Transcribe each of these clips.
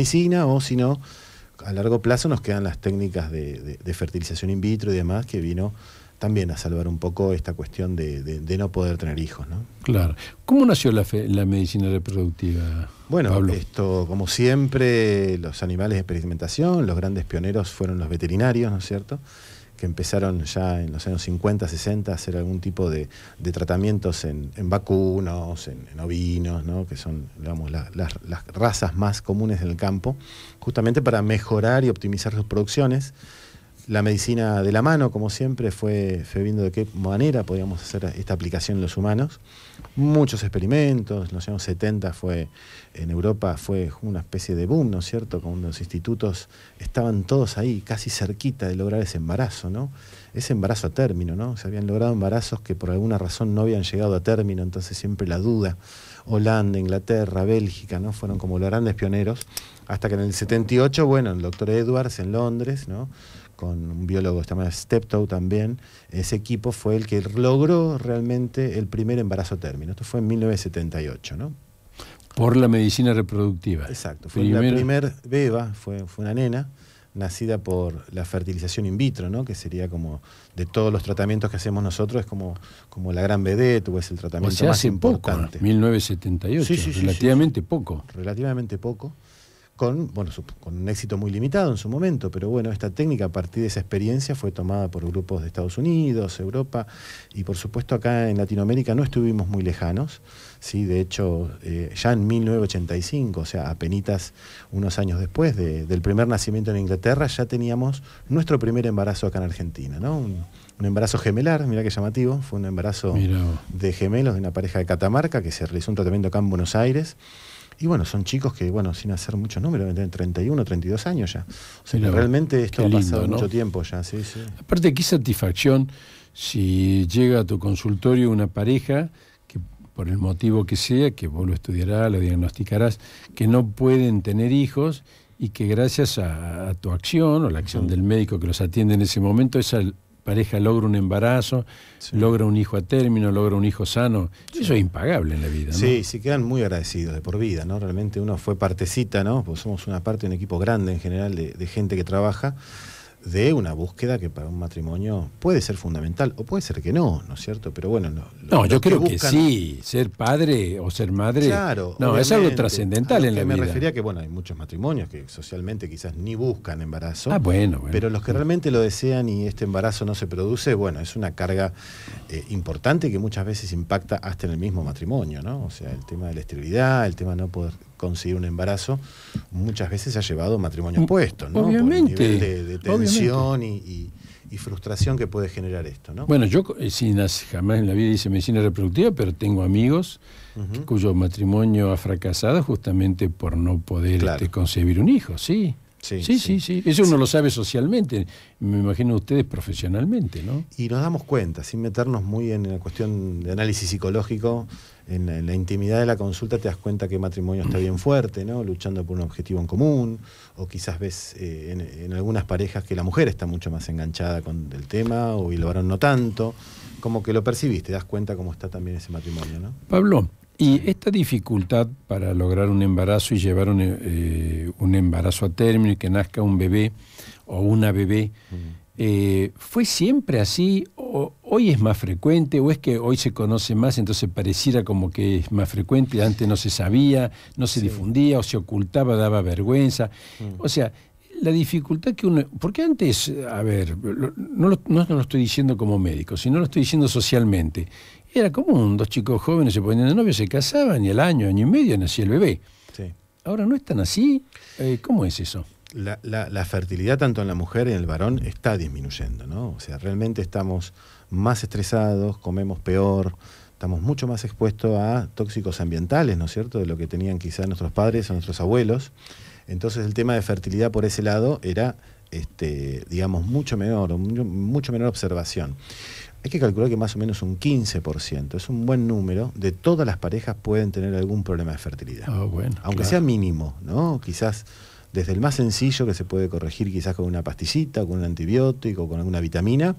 medicina o si no, a largo plazo nos quedan las técnicas de, fertilización in vitro y demás que vino también a salvar un poco esta cuestión de, no poder tener hijos. Claro. ¿Cómo nació la, medicina reproductiva? Bueno, esto, como siempre, los animales de experimentación, los grandes pioneros fueron los veterinarios, ¿no es cierto? que empezaron ya en los años 50, 60 a hacer algún tipo de, tratamientos en, vacunos, en, ovinos, que son las razas más comunes del campo, justamente para mejorar y optimizar sus producciones la medicina de la mano, como siempre, fue, viendo de qué manera podíamos hacer esta aplicación en los humanos. Muchos experimentos, en los años 70 fue, en Europa fue una especie de boom, ¿no es cierto? Con los institutos estaban todos ahí, casi cerquita de lograr ese embarazo, ¿no? Ese embarazo a término, ¿no? Se habían logrado embarazos que por alguna razón no habían llegado a término, entonces siempre la duda. Holanda, Inglaterra, Bélgica, ¿no? Fueron como los grandes pioneros, hasta que en el 78, bueno, el doctor Edwards en Londres, ¿no? con un biólogo llamado Steptoe también, ese equipo fue el que logró realmente el primer embarazo término. Esto fue en 1978, ¿no? Por la medicina reproductiva. Exacto, fue la primer beba, fue, una nena nacida por la fertilización in vitro, ¿no? que sería como de todos los tratamientos que hacemos nosotros, es como, como la gran vedette o es el tratamiento o sea, más importante. 1978, sí, sí, relativamente poco. Relativamente poco con, bueno, con un éxito muy limitado en su momento, pero bueno, esta técnica a partir de esa experiencia fue tomada por grupos de Estados Unidos, Europa, y por supuesto acá en Latinoamérica no estuvimos muy lejanos, ¿sí? de hecho eh, ya en 1985, o sea, penitas, unos años después del primer nacimiento en Inglaterra, ya teníamos nuestro primer embarazo acá en Argentina, ¿no? Un, embarazo gemelar, mira qué llamativo, fue un embarazo de gemelos de una pareja de Catamarca que se realizó un tratamiento acá en Buenos Aires y bueno, son chicos que, bueno, sin hacer muchos números, tienen 31, 32 años ya. O sea, realmente esto ha pasado mucho tiempo ya, Aparte, qué satisfacción si llega a tu consultorio una pareja que por el motivo que sea, que vos lo estudiarás, lo diagnosticarás, que no pueden tener hijos y que gracias a, tu acción o la acción del médico que los atiende en ese momento, esa pareja logra un embarazo, logra un hijo a término, logra un hijo sano. Eso es impagable en la vida. Sí, se quedan muy agradecidos de por vida, ¿no? Realmente uno fue partecita, ¿no? Pues somos una parte, un equipo grande en general de gente que trabaja de una búsqueda que para un matrimonio puede ser fundamental o puede ser que no, ¿no es cierto? Pero bueno, lo, no, yo creo que, sí, ser padre o ser madre, claro, no, es algo trascendental en la vida. Me refería que bueno, hay muchos matrimonios que socialmente quizás ni buscan embarazo, ah, bueno, pero los que realmente lo desean y este embarazo no se produce, bueno, es una carga eh, importante que muchas veces impacta hasta en el mismo matrimonio, ¿no? O sea, el tema de la esterilidad, el tema de no poder conseguir un embarazo, muchas veces ha llevado matrimonio opuesto, mm, ¿no? Obviamente. Por el nivel de, tensión y, frustración que puede generar esto, ¿no? Bueno, yo eh, sin jamás en la vida hice medicina reproductiva, pero tengo amigos cuyo matrimonio ha fracasado justamente por no poder este, concebir un hijo, sí. Sí sí, sí, Eso uno lo sabe socialmente, me imagino ustedes profesionalmente, ¿no? Y nos damos cuenta, sin meternos muy en la cuestión de análisis psicológico, en la, intimidad de la consulta te das cuenta que el matrimonio está bien fuerte, ¿no? Luchando por un objetivo en común, o quizás ves eh, en, algunas parejas que la mujer está mucho más enganchada con el tema, o el varón no tanto. Como que lo percibiste, das cuenta cómo está también ese matrimonio, ¿no? Pablo, y esta dificultad para lograr un embarazo y llevar eh, un, embarazo a término y que nazca un bebé o una bebé, eh, ¿fue siempre así? O, ¿Hoy es más frecuente o es que hoy se conoce más, entonces pareciera como que es más frecuente? Antes no se sabía, no se difundía o se ocultaba, daba vergüenza. Mm. O sea, la dificultad que uno. Porque antes, a ver, no lo estoy diciendo como médico, sino lo estoy diciendo socialmente. Era común, dos chicos jóvenes se ponían de novio, se casaban y al año, año y medio nacía el bebé. Ahora no están así. Eh, ¿Cómo es eso? La, fertilidad tanto en la mujer y en el varón está disminuyendo, ¿no? O sea, realmente estamos más estresados, comemos peor, estamos mucho más expuestos a tóxicos ambientales, ¿no es cierto?, de lo que tenían quizás nuestros padres o nuestros abuelos. Entonces el tema de fertilidad por ese lado era, este, digamos, mucho menor, mucho menor observación hay que calcular que más o menos un 15%, es un buen número, de todas las parejas pueden tener algún problema de fertilidad. Ah, bueno, Aunque sea mínimo, ¿no? Quizás desde el más sencillo que se puede corregir quizás con una pasticita, con un antibiótico, con alguna vitamina,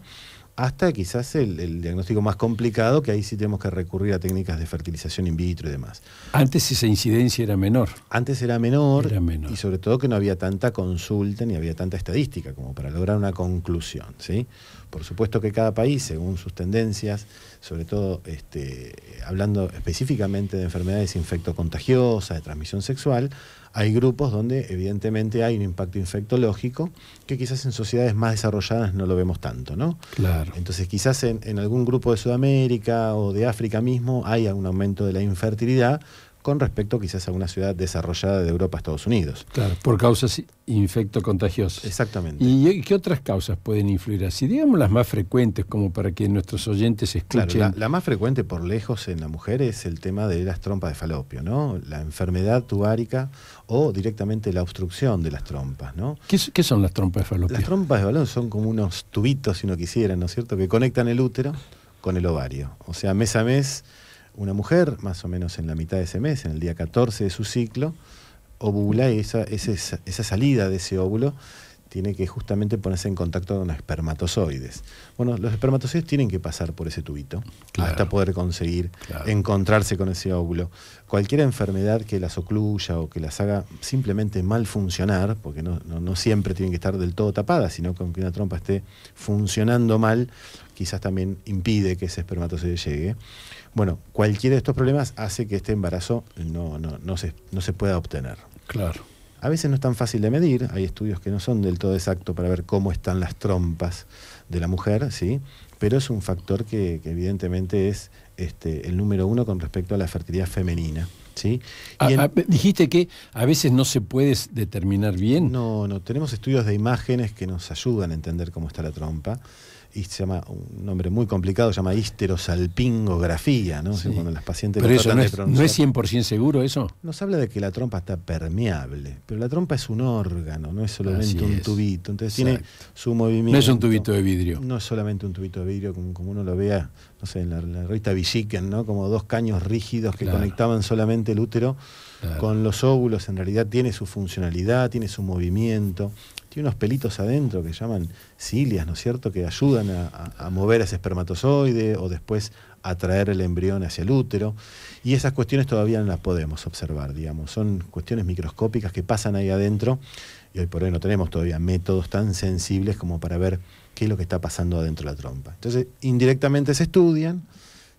hasta quizás el, diagnóstico más complicado, que ahí sí tenemos que recurrir a técnicas de fertilización in vitro y demás. Antes esa incidencia era menor. Antes era menor, y sobre todo que no había tanta consulta ni había tanta estadística como para lograr una conclusión. ¿sí? Por supuesto que cada país, según sus tendencias, sobre todo este, hablando específicamente de enfermedades infectocontagiosas, de transmisión sexual, hay grupos donde evidentemente hay un impacto infectológico que quizás en sociedades más desarrolladas no lo vemos tanto, ¿no? Claro. Entonces quizás en, en algún grupo de Sudamérica o de África mismo hay un aumento de la infertilidad, con respecto quizás a una ciudad desarrollada de Europa, a Estados Unidos. Claro, por causas infectocontagiosas. Exactamente. ¿Y qué otras causas pueden influir así? Digamos las más frecuentes, como para que nuestros oyentes escuchen. Claro, la, más frecuente por lejos en la mujer es el tema de las trompas de falopio, ¿no? La enfermedad tubárica o directamente la obstrucción de las trompas, ¿no? ¿Qué, qué son las trompas de falopio? Las trompas de balón son como unos tubitos, si uno quisiera, ¿no es cierto?, que conectan el útero con el ovario. O sea, mes a mes una mujer, más o menos en la mitad de ese mes, en el día 14 de su ciclo, ovula y esa, salida de ese óvulo tiene que justamente ponerse en contacto con los espermatozoides. Bueno, los espermatozoides tienen que pasar por ese tubito hasta poder conseguir encontrarse con ese óvulo. Cualquier enfermedad que las ocluya o que las haga simplemente mal funcionar, porque no, siempre tienen que estar del todo tapadas, sino que una trompa esté funcionando mal, quizás también impide que ese espermatozoide llegue. Bueno, cualquiera de estos problemas hace que este embarazo no, no, no, se, no se pueda obtener. Claro. A veces no es tan fácil de medir, hay estudios que no son del todo exactos para ver cómo están las trompas de la mujer, ¿sí? pero es un factor que, evidentemente es este, el número uno con respecto a la fertilidad femenina. ¿Sí? Ah, ah, dijiste que a veces no se puede determinar bien. No, no, tenemos estudios de imágenes que nos ayudan a entender cómo está la trompa se llama un nombre muy complicado, se llama histerosalpingografía, ¿no? Cuando las pacientes pero eso no es, 100% seguro eso. Nos habla de que la trompa está permeable, pero la trompa es un órgano, no es solamente un tubito, entonces tiene su movimiento. No es un tubito de vidrio. No es solamente un tubito de vidrio como, uno lo vea, no sé, en la, revista Visiken, ¿no? Como dos caños rígidos que conectaban solamente el útero con los óvulos, en realidad tiene su funcionalidad, tiene su movimiento, tiene unos pelitos adentro que llaman cilias, ¿no es cierto?, que ayudan a, a, mover ese espermatozoide o después a traer el embrión hacia el útero. Y esas cuestiones todavía no las podemos observar, digamos. Son cuestiones microscópicas que pasan ahí adentro y hoy por hoy no tenemos todavía métodos tan sensibles como para ver qué es lo que está pasando adentro de la trompa. Entonces, indirectamente se estudian,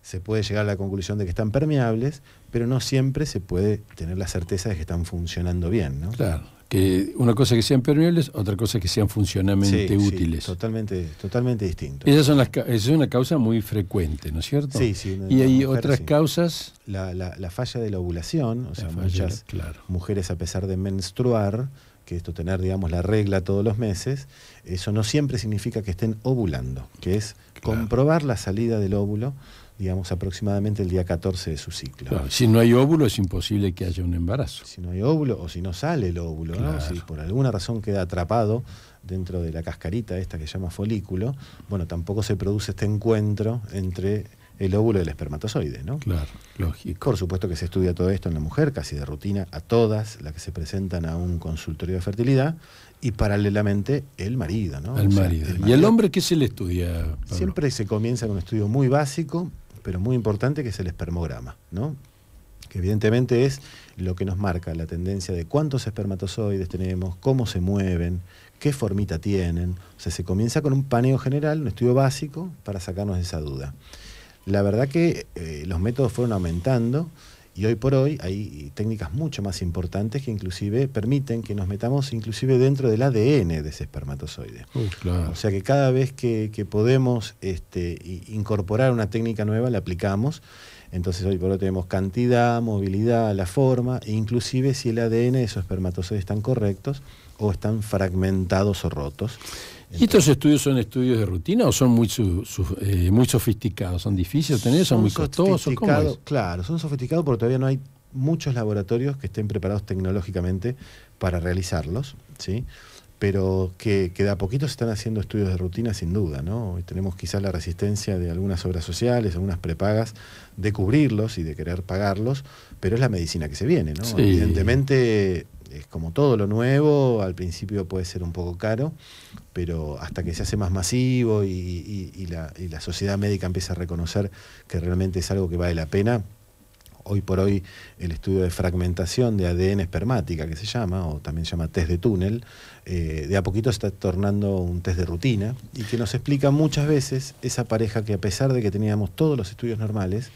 se puede llegar a la conclusión de que están permeables, pero no siempre se puede tener la certeza de que están funcionando bien, ¿no? Claro una cosa que sean permeables, otra cosa que sean funcionalmente útiles. Sí, totalmente, totalmente distinto. Esas son las, esa es una causa muy frecuente, ¿no es cierto? Sí, sí. y hay otras causas. La, falla de la ovulación, o sea, muchas mujeres a pesar de menstruar, que esto tener, digamos, la regla todos los meses, eso no siempre significa que estén ovulando, que es comprobar la salida del óvulo digamos, aproximadamente el día 14 de su ciclo. si no hay óvulo es imposible que haya un embarazo. Si no hay óvulo o si no sale el óvulo, si por alguna razón queda atrapado dentro de la cascarita esta que se llama folículo, bueno, tampoco se produce este encuentro entre el óvulo y el espermatozoide, ¿no? Claro, lógico. Por supuesto que se estudia todo esto en la mujer, casi de rutina, a todas las que se presentan a un consultorio de fertilidad y paralelamente el marido, ¿no? El, marido. ¿Y el hombre qué se le estudia? Siempre se comienza con un estudio muy básico, pero muy importante, que es el espermograma, ¿no? que evidentemente es lo que nos marca la tendencia de cuántos espermatozoides tenemos, cómo se mueven, qué formita tienen. O sea, se comienza con un paneo general, un estudio básico, para sacarnos esa duda. La verdad que eh, los métodos fueron aumentando. Y hoy por hoy hay eh, técnicas mucho más importantes que inclusive permiten que nos metamos inclusive dentro del ADN de ese espermatozoide. O sea que cada vez que, podemos este, incorporar una técnica nueva, la aplicamos. Entonces hoy por hoy tenemos cantidad, movilidad, la forma, e inclusive si el ADN de esos espermatozoides están correctos, están fragmentados o rotos. estos estudios son estudios de rutina o son muy, eh, sofisticados? ¿Son difíciles de tener? ¿Son, muy costosos? Claro, son sofisticados porque todavía no hay muchos laboratorios que estén preparados tecnológicamente para realizarlos, ¿sí? pero que, que, de a poquito se están haciendo estudios de rutina sin duda. ¿no? Hoy tenemos quizás la resistencia de algunas obras sociales, algunas prepagas, de cubrirlos y de querer pagarlos, pero es la medicina que se viene. ¿no? Evidentemente es como todo lo nuevo, al principio puede ser un poco caro, pero hasta que se hace más masivo y, la, sociedad médica empieza a reconocer que realmente es algo que vale la pena, hoy por hoy el estudio de fragmentación de ADN espermática, que se llama, o también llama test de túnel, eh, de a poquito está tornando un test de rutina y que nos explica muchas veces esa pareja que a pesar de que teníamos todos los estudios normales,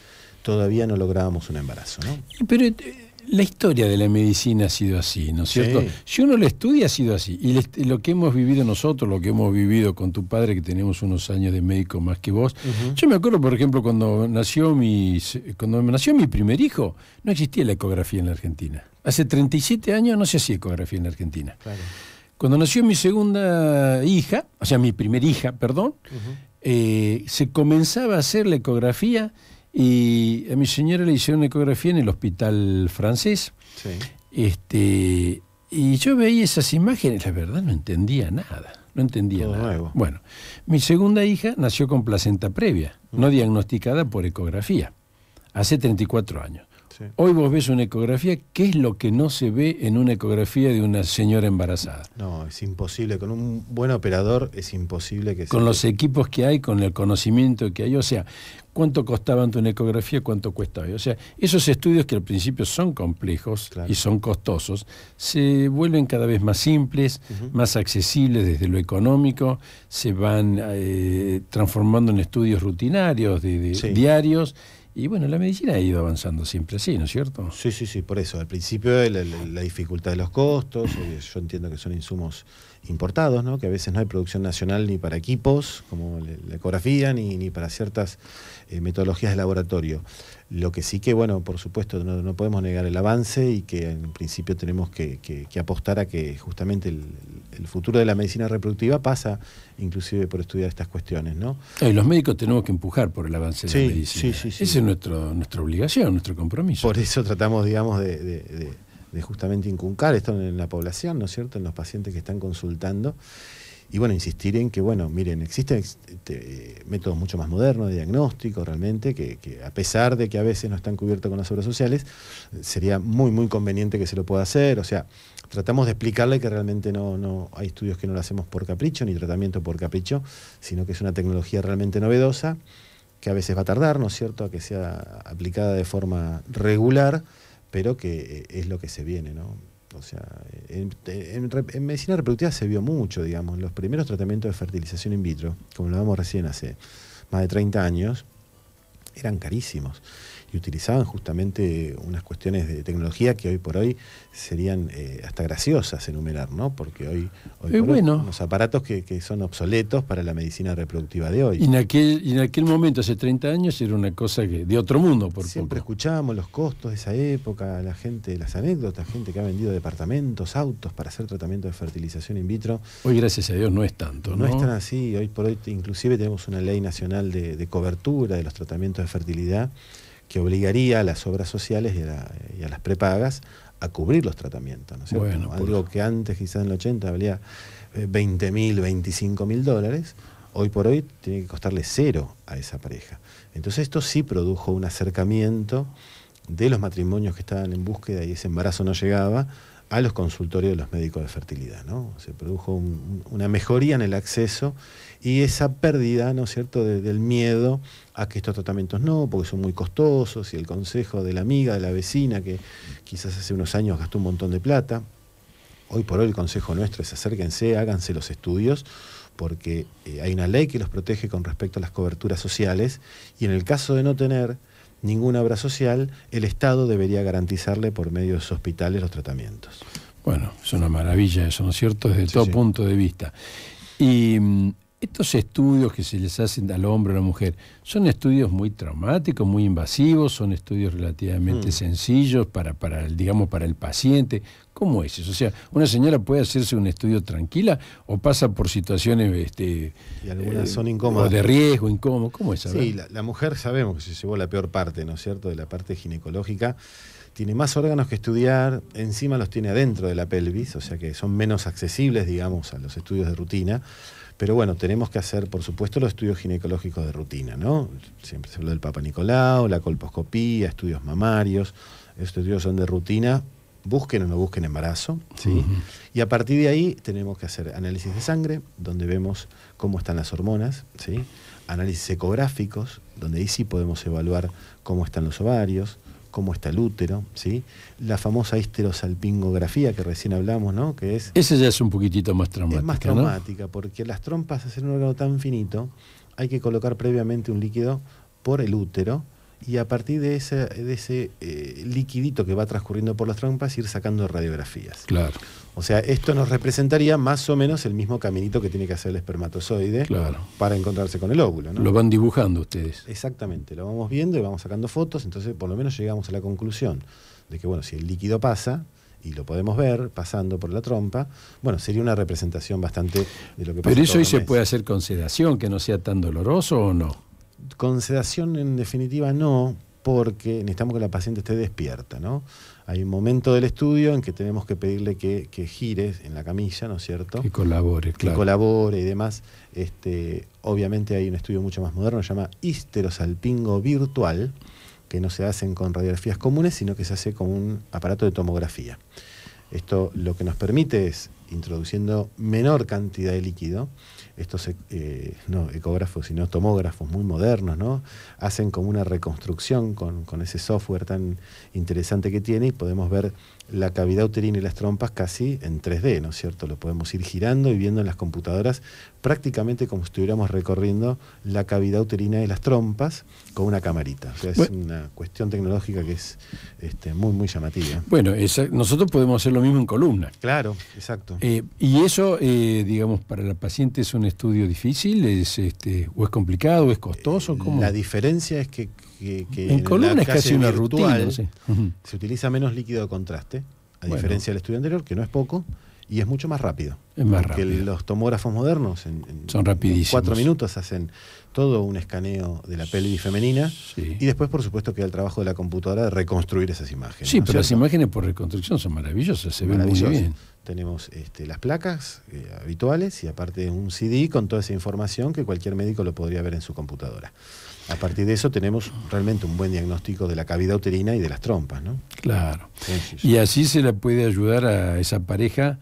todavía no lográbamos un embarazo. ¿no? Pero eh, la historia de la medicina ha sido así, ¿no es cierto? Si uno la estudia ha sido así. Y lo que hemos vivido nosotros, lo que hemos vivido con tu padre, que tenemos unos años de médico más que vos. Yo me acuerdo, por ejemplo, cuando nació, mi, cuando nació mi primer hijo, no existía la ecografía en la Argentina. Hace 37 años no se hacía ecografía en la Argentina. Cuando nació mi segunda hija, o sea, mi primer hija, perdón, eh, se comenzaba a hacer la ecografía y a mi señora le hicieron ecografía en el hospital francés. Sí. Este, y yo veía esas imágenes, la verdad no entendía nada. No entendía nada. Nuevo. Bueno, mi segunda hija nació con placenta previa, no mm. diagnosticada por ecografía, hace 34 años. Hoy vos ves una ecografía, ¿qué es lo que no se ve en una ecografía de una señora embarazada? No, es imposible, con un buen operador es imposible que se Con los equipos que hay, con el conocimiento que hay, o sea, cuánto ante una ecografía, cuánto cuesta O sea, esos estudios que al principio son complejos y son costosos, se vuelven cada vez más simples, más accesibles desde lo económico, se van eh, transformando en estudios rutinarios, diarios y bueno, la medicina ha ido avanzando siempre así, ¿no es cierto? Sí, sí, sí, por eso. Al principio la, dificultad de los costos, eh, yo entiendo que son insumos importados, ¿no? que a veces no hay producción nacional ni para equipos como la ecografía ni, para ciertas eh, metodologías de laboratorio. Lo que sí que, bueno, por supuesto, no, podemos negar el avance y que en principio tenemos que, apostar a que justamente el, futuro de la medicina reproductiva pasa inclusive por estudiar estas cuestiones, ¿no? Eh, los médicos tenemos que empujar por el avance de la medicina. Sí, sí, Esa es nuestro, nuestra obligación, nuestro compromiso. Por eso tratamos, digamos, de, de justamente inculcar esto en la población, ¿no es cierto?, en los pacientes que están consultando y bueno, insistir en que, bueno, miren, existen este, métodos mucho más modernos de diagnóstico realmente, que, a pesar de que a veces no están cubiertos con las obras sociales, sería muy, muy conveniente que se lo pueda hacer. O sea, tratamos de explicarle que realmente no, no hay estudios que no lo hacemos por capricho, ni tratamiento por capricho, sino que es una tecnología realmente novedosa, que a veces va a tardar, ¿no es cierto?, a que sea aplicada de forma regular, pero que eh, es lo que se viene, ¿no? O sea, en, medicina reproductiva se vio mucho, digamos, los primeros tratamientos de fertilización in vitro, como lo vemos recién hace más de 30 años, eran carísimos y utilizaban justamente unas cuestiones de tecnología que hoy por hoy serían eh, hasta graciosas enumerar, ¿no? Porque hoy, hoy bueno, los aparatos que, son obsoletos para la medicina reproductiva de hoy. Y en aquel, en aquel momento, hace 30 años, era una cosa de otro mundo. Por Siempre escuchábamos los costos de esa época, la gente, las anécdotas, gente que ha vendido departamentos, autos para hacer tratamiento de fertilización in vitro. Hoy, gracias a Dios, no es tanto, ¿no? No es tan así. Hoy por hoy, inclusive, tenemos una ley nacional de, de cobertura de los tratamientos de fertilidad que obligaría a las obras sociales y a, las prepagas a cubrir los tratamientos. Bueno, Algo que antes, quizás en el 80, valía 20.000, eh, 25.000 dólares, hoy por hoy tiene que costarle cero a esa pareja. Entonces esto sí produjo un acercamiento de los matrimonios que estaban en búsqueda y ese embarazo no llegaba a los consultorios de los médicos de fertilidad. ¿no? Se produjo una mejoría en el acceso y esa pérdida ¿no es cierto? del miedo a que estos tratamientos no, porque son muy costosos y el consejo de la amiga, de la vecina, que quizás hace unos años gastó un montón de plata. Hoy por hoy el consejo nuestro es acérquense, háganse los estudios, porque eh, hay una ley que los protege con respecto a las coberturas sociales y en el caso de no tener ninguna obra social, el Estado debería garantizarle por medios hospitales los tratamientos. Bueno, es una maravilla eso, ¿no es cierto? Desde todo punto de vista. Y mm, estos estudios que se les hacen al hombre o a la mujer, son estudios muy traumáticos, muy invasivos, son estudios relativamente mm. sencillos para, para, digamos, para el paciente. ¿Cómo es eso? O sea, ¿una señora puede hacerse un estudio tranquila o pasa por situaciones este, algunas eh, son de riesgo, incómodo? ¿Cómo es? Sí, la, mujer sabemos que se llevó la peor parte, ¿no es cierto?, de la parte ginecológica. Tiene más órganos que estudiar, encima los tiene adentro de la pelvis, o sea que son menos accesibles, digamos, a los estudios de rutina. Pero bueno, tenemos que hacer, por supuesto, los estudios ginecológicos de rutina, ¿no? Siempre se habló del Papa Nicolau, la colposcopía, estudios mamarios. Estos estudios son de rutina busquen o no busquen embarazo. Y a partir de ahí tenemos que hacer análisis de sangre, donde vemos cómo están las hormonas, ¿sí? análisis ecográficos, donde ahí sí podemos evaluar cómo están los ovarios, cómo está el útero, ¿sí? La famosa histerosalpingografía que recién hablamos, ¿no? Que es... Esa ya es un poquitito más traumática, Es más traumática, porque las trompas, hacen un órgano tan finito, hay que colocar previamente un líquido por el útero, y a partir de ese, de ese eh, liquidito que va transcurriendo por las trompas ir sacando radiografías. Claro. O sea, esto nos representaría más o menos el mismo caminito que tiene que hacer el espermatozoide para encontrarse con el óvulo. Lo van dibujando ustedes. Exactamente, lo vamos viendo y vamos sacando fotos, entonces por lo menos llegamos a la conclusión de que, bueno, si el líquido pasa, y lo podemos ver pasando por la trompa, bueno, sería una representación bastante de lo que pasa. Pero eso hoy se puede hacer con sedación, que no sea tan doloroso o no. Con sedación, en definitiva, no, porque necesitamos que la paciente esté despierta, Hay un momento del estudio en que tenemos que pedirle que, gire en la camilla, ¿no es cierto? Que colabore, claro. Que colabore y demás. Este, obviamente hay un estudio mucho más moderno, se llama histerosalpingo virtual, que no se hacen con radiografías comunes, sino que se hace con un aparato de tomografía. Esto lo que nos permite es, introduciendo menor cantidad de líquido, estos eh, no ecógrafos, sino tomógrafos muy modernos, ¿no? Hacen como una reconstrucción con, con ese software tan interesante que tiene y podemos ver la cavidad uterina y las trompas casi en 3D, ¿no es cierto? Lo podemos ir girando y viendo en las computadoras prácticamente como si estuviéramos recorriendo la cavidad uterina y las trompas con una camarita. es una cuestión tecnológica que es este, muy, muy llamativa. Bueno, nosotros podemos hacer lo mismo en columna. Claro, exacto. Eh, y eso, eh, digamos, para la paciente es un estudio difícil, es, este, o es complicado, o es costoso. Eh, la diferencia es que que, en es casi una se utiliza menos líquido de contraste, a diferencia del estudio anterior, que no es poco, y es mucho más rápido. Es porque los tomógrafos modernos en, son rapidísimos. cuatro minutos hacen todo un escaneo de la pelvis femenina y después, por supuesto, queda el trabajo de la computadora de reconstruir esas imágenes. Sí, pero las imágenes por reconstrucción son maravillosas, se ven muy bien. Tenemos este, las placas eh, habituales y aparte un CD con toda esa información que cualquier médico lo podría ver en su computadora. A partir de eso tenemos realmente un buen diagnóstico de la cavidad uterina y de las trompas, ¿no? Claro. Y así se le puede ayudar a esa pareja,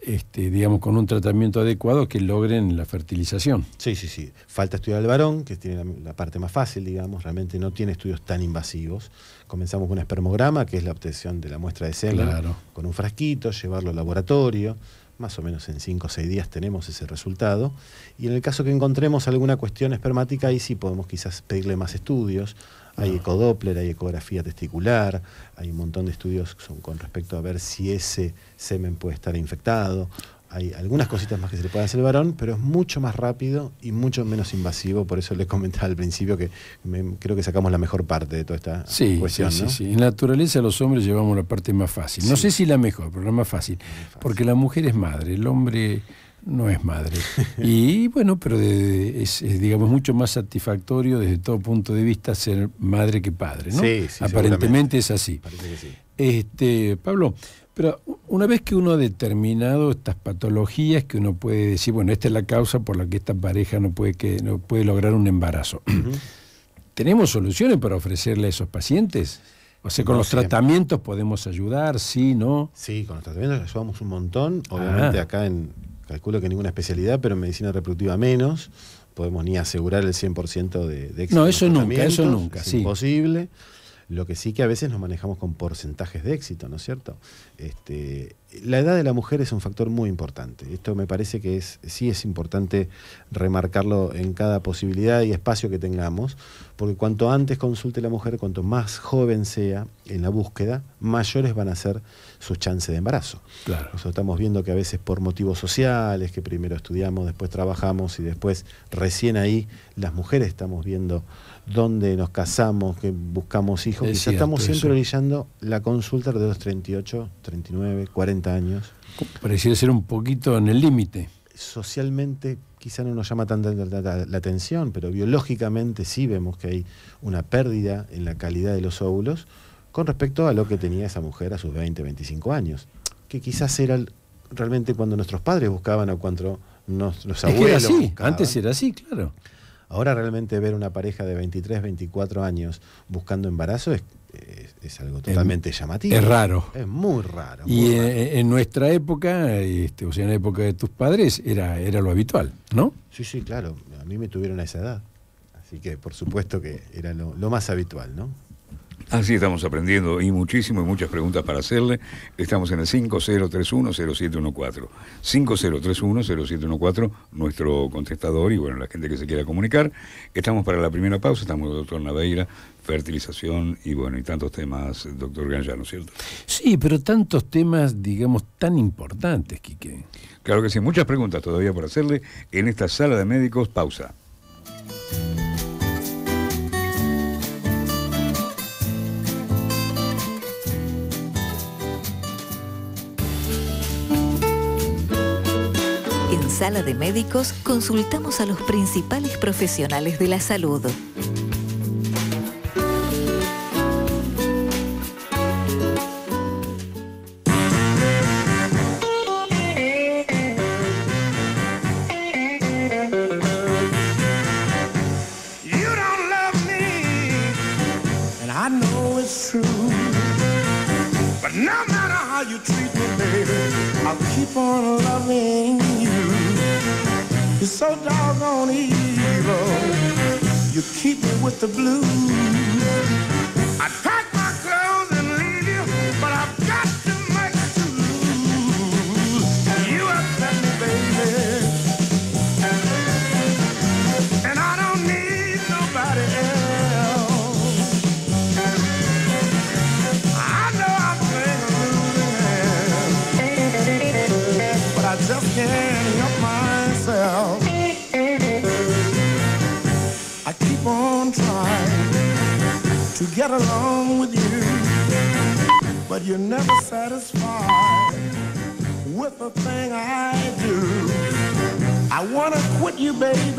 este, digamos, con un tratamiento adecuado que logren la fertilización. Sí, sí, sí. Falta estudiar al varón, que tiene la, parte más fácil, digamos, realmente no tiene estudios tan invasivos. Comenzamos con un espermograma, que es la obtención de la muestra de semen con un frasquito, llevarlo al laboratorio más o menos en 5 o 6 días tenemos ese resultado, y en el caso que encontremos alguna cuestión espermática, ahí sí podemos quizás pedirle más estudios. Hay ecodoppler, hay ecografía testicular, hay un montón de estudios con respecto a ver si ese semen puede estar infectado hay algunas cositas más que se le puede hacer al varón, pero es mucho más rápido y mucho menos invasivo. Por eso les comentaba al principio que creo que sacamos la mejor parte de toda esta cuestión. Sí, En naturaleza los hombres llevamos la parte más fácil. No sé si la mejor, pero la más fácil, Porque la mujer es madre, el hombre no es madre. y bueno, pero es, digamos, mucho más satisfactorio desde todo punto de vista ser madre que padre, Aparentemente es así. Este, Pablo, pero una vez que uno ha determinado estas patologías, que uno puede decir, bueno, esta es la causa por la que esta pareja no puede, que, no puede lograr un embarazo, ¿tenemos soluciones para ofrecerle a esos pacientes? O sea, con los tratamientos podemos ayudar, sí, ¿no? Sí, con los tratamientos ayudamos un montón. Obviamente ah. acá en, calculo que ninguna especialidad, pero en medicina reproductiva menos. Podemos ni asegurar el 100% de, éxito. No, eso nunca, eso nunca. Es sí. imposible. Lo que sí que a veces nos manejamos con porcentajes de éxito, ¿no es cierto? Este, la edad de la mujer es un factor muy importante. Esto me parece que es, sí es importante remarcarlo en cada posibilidad y espacio que tengamos, porque cuanto antes consulte la mujer, cuanto más joven sea en la búsqueda, mayores van a ser sus chances de embarazo. Claro. Nosotros estamos viendo que a veces por motivos sociales, que primero estudiamos, después trabajamos y después recién ahí las mujeres estamos viendo donde nos casamos, que buscamos hijos. Es estamos siempre la consulta de los 38, 39, 40 años. Pareciera ser un poquito en el límite. Socialmente quizás no nos llama tanto la, atención, pero biológicamente sí vemos que hay una pérdida en la calidad de los óvulos con respecto a lo que tenía esa mujer a sus 20, 25 años, que quizás era realmente cuando nuestros padres buscaban o cuando nos abuelos. Antes era así, claro. Ahora realmente ver una pareja de 23, 24 años buscando embarazo es, algo totalmente llamativo. Es raro. Es muy raro. y eh, En, nuestra época, este, o sea, en la época de tus padres, era, era lo habitual, ¿no? Sí, sí, claro. A mí me tuvieron a esa edad. Así que por supuesto que era lo más habitual, ¿no? Así estamos aprendiendo y muchísimo y muchas preguntas para hacerle. Estamos en el 5031-0714. 5031-0714, nuestro contestador y bueno, la gente que se quiera comunicar. Estamos para la primera pausa, estamos con el doctor Naveira, fertilización y bueno, y tantos temas, doctor Ganja, ¿no es cierto? Sí, pero tantos temas, digamos, tan importantes, Quique. Claro que sí, muchas preguntas todavía por hacerle en esta sala de médicos. Pausa. sala de médicos consultamos a los principales profesionales de la salud. with the blues. get along with you, but you're never satisfied with the thing I do. I wanna quit you, baby,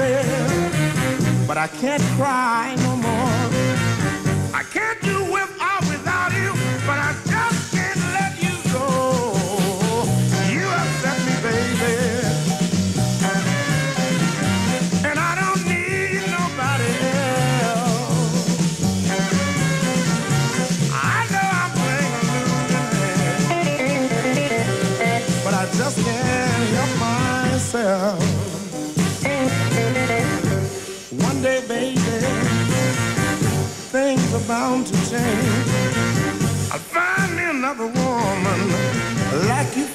but I can't cry no more.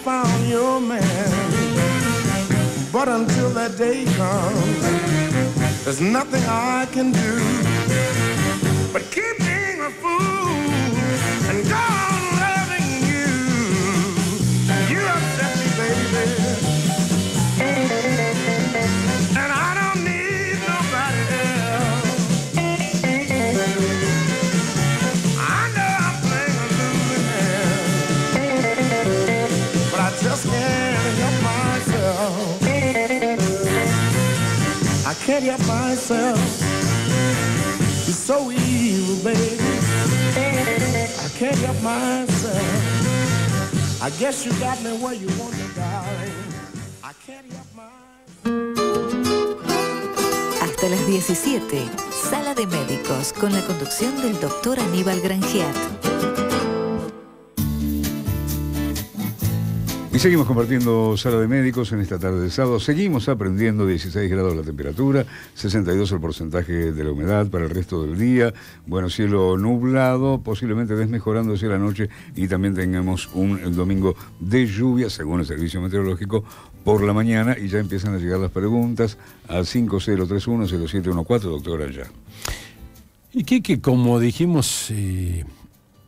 found your man. But until that day comes, there's nothing I can do but keep being a fool. can't up myself. It's so evil, baby. I can't help myself. I guess you got me where you want me, darling. I can't help myself. Hasta las 17, Sala de Médicos, con la conducción del doctor Aníbal Grangiat. Y seguimos compartiendo sala de médicos en esta tarde de sábado. Seguimos aprendiendo 16 grados la temperatura, 62 el porcentaje de la humedad para el resto del día. Bueno, cielo nublado, posiblemente desmejorando hacia la noche y también tengamos un domingo de lluvia, según el servicio meteorológico, por la mañana y ya empiezan a llegar las preguntas al 5031-0714, doctor Allá. Y que, como dijimos... Eh,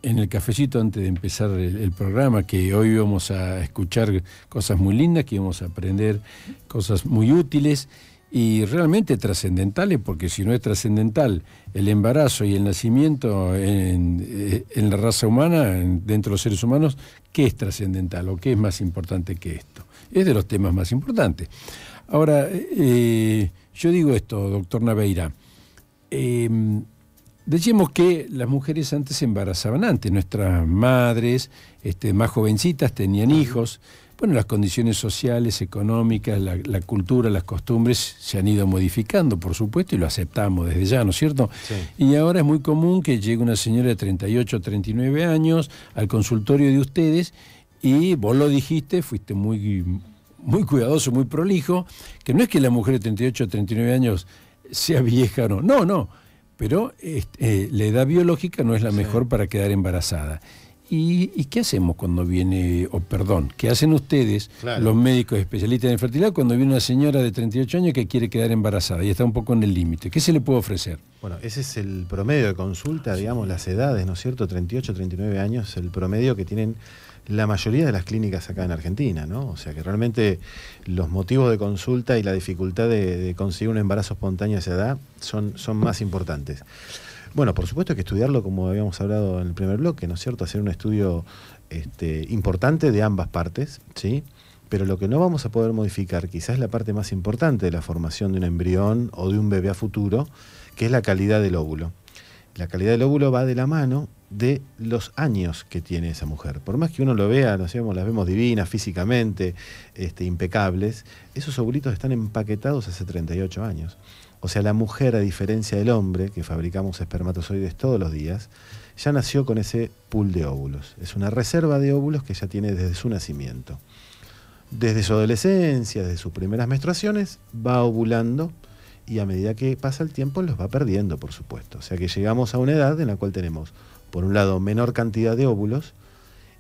en el cafecito antes de empezar el, programa, que hoy vamos a escuchar cosas muy lindas, que vamos a aprender cosas muy útiles y realmente trascendentales, porque si no es trascendental el embarazo y el nacimiento en, eh, la raza humana, dentro de los seres humanos, ¿qué es trascendental o qué es más importante que esto? Es de los temas más importantes. Ahora, eh, yo digo esto, doctor Naveira. Em, Decimos que las mujeres antes se embarazaban antes, nuestras madres, este, más jovencitas, tenían hijos. Bueno, las condiciones sociales, económicas, la, cultura, las costumbres se han ido modificando, por supuesto, y lo aceptamos desde ya, ¿no es cierto? Y ahora es muy común que llegue una señora de 38 o 39 años al consultorio de ustedes y vos lo dijiste, fuiste muy, muy cuidadoso, muy prolijo, que no es que la mujer de 38 o 39 años sea vieja o no, no, no pero eh, la edad biológica no es la mejor para quedar embarazada. ¿Y, qué hacemos cuando viene, o perdón, qué hacen ustedes, los médicos especialistas en fertilidad, cuando viene una señora de 38 años que quiere quedar embarazada y está un poco en el límite? ¿Qué se le puede ofrecer? Bueno, ese es el promedio de consulta, digamos, las edades, ¿no es cierto? 38, 39 años, el promedio que tienen la mayoría de las clínicas acá en Argentina, ¿no? O sea que realmente los motivos de consulta y la dificultad de, conseguir un embarazo espontáneo a esa edad son, son más importantes. Bueno, por supuesto que estudiarlo como habíamos hablado en el primer bloque, ¿no es cierto? Hacer un estudio este, importante de ambas partes, ¿sí? Pero lo que no vamos a poder modificar, quizás la parte más importante de la formación de un embrión o de un bebé a futuro, que es la calidad del óvulo. La calidad del óvulo va de la mano de los años que tiene esa mujer. Por más que uno lo vea, las vemos divinas físicamente, este, impecables, esos ovulitos están empaquetados hace 38 años. O sea, la mujer, a diferencia del hombre, que fabricamos espermatozoides todos los días, ya nació con ese pool de óvulos. Es una reserva de óvulos que ya tiene desde su nacimiento. Desde su adolescencia, desde sus primeras menstruaciones, va ovulando y a medida que pasa el tiempo los va perdiendo, por supuesto. O sea que llegamos a una edad en la cual tenemos por un lado, menor cantidad de óvulos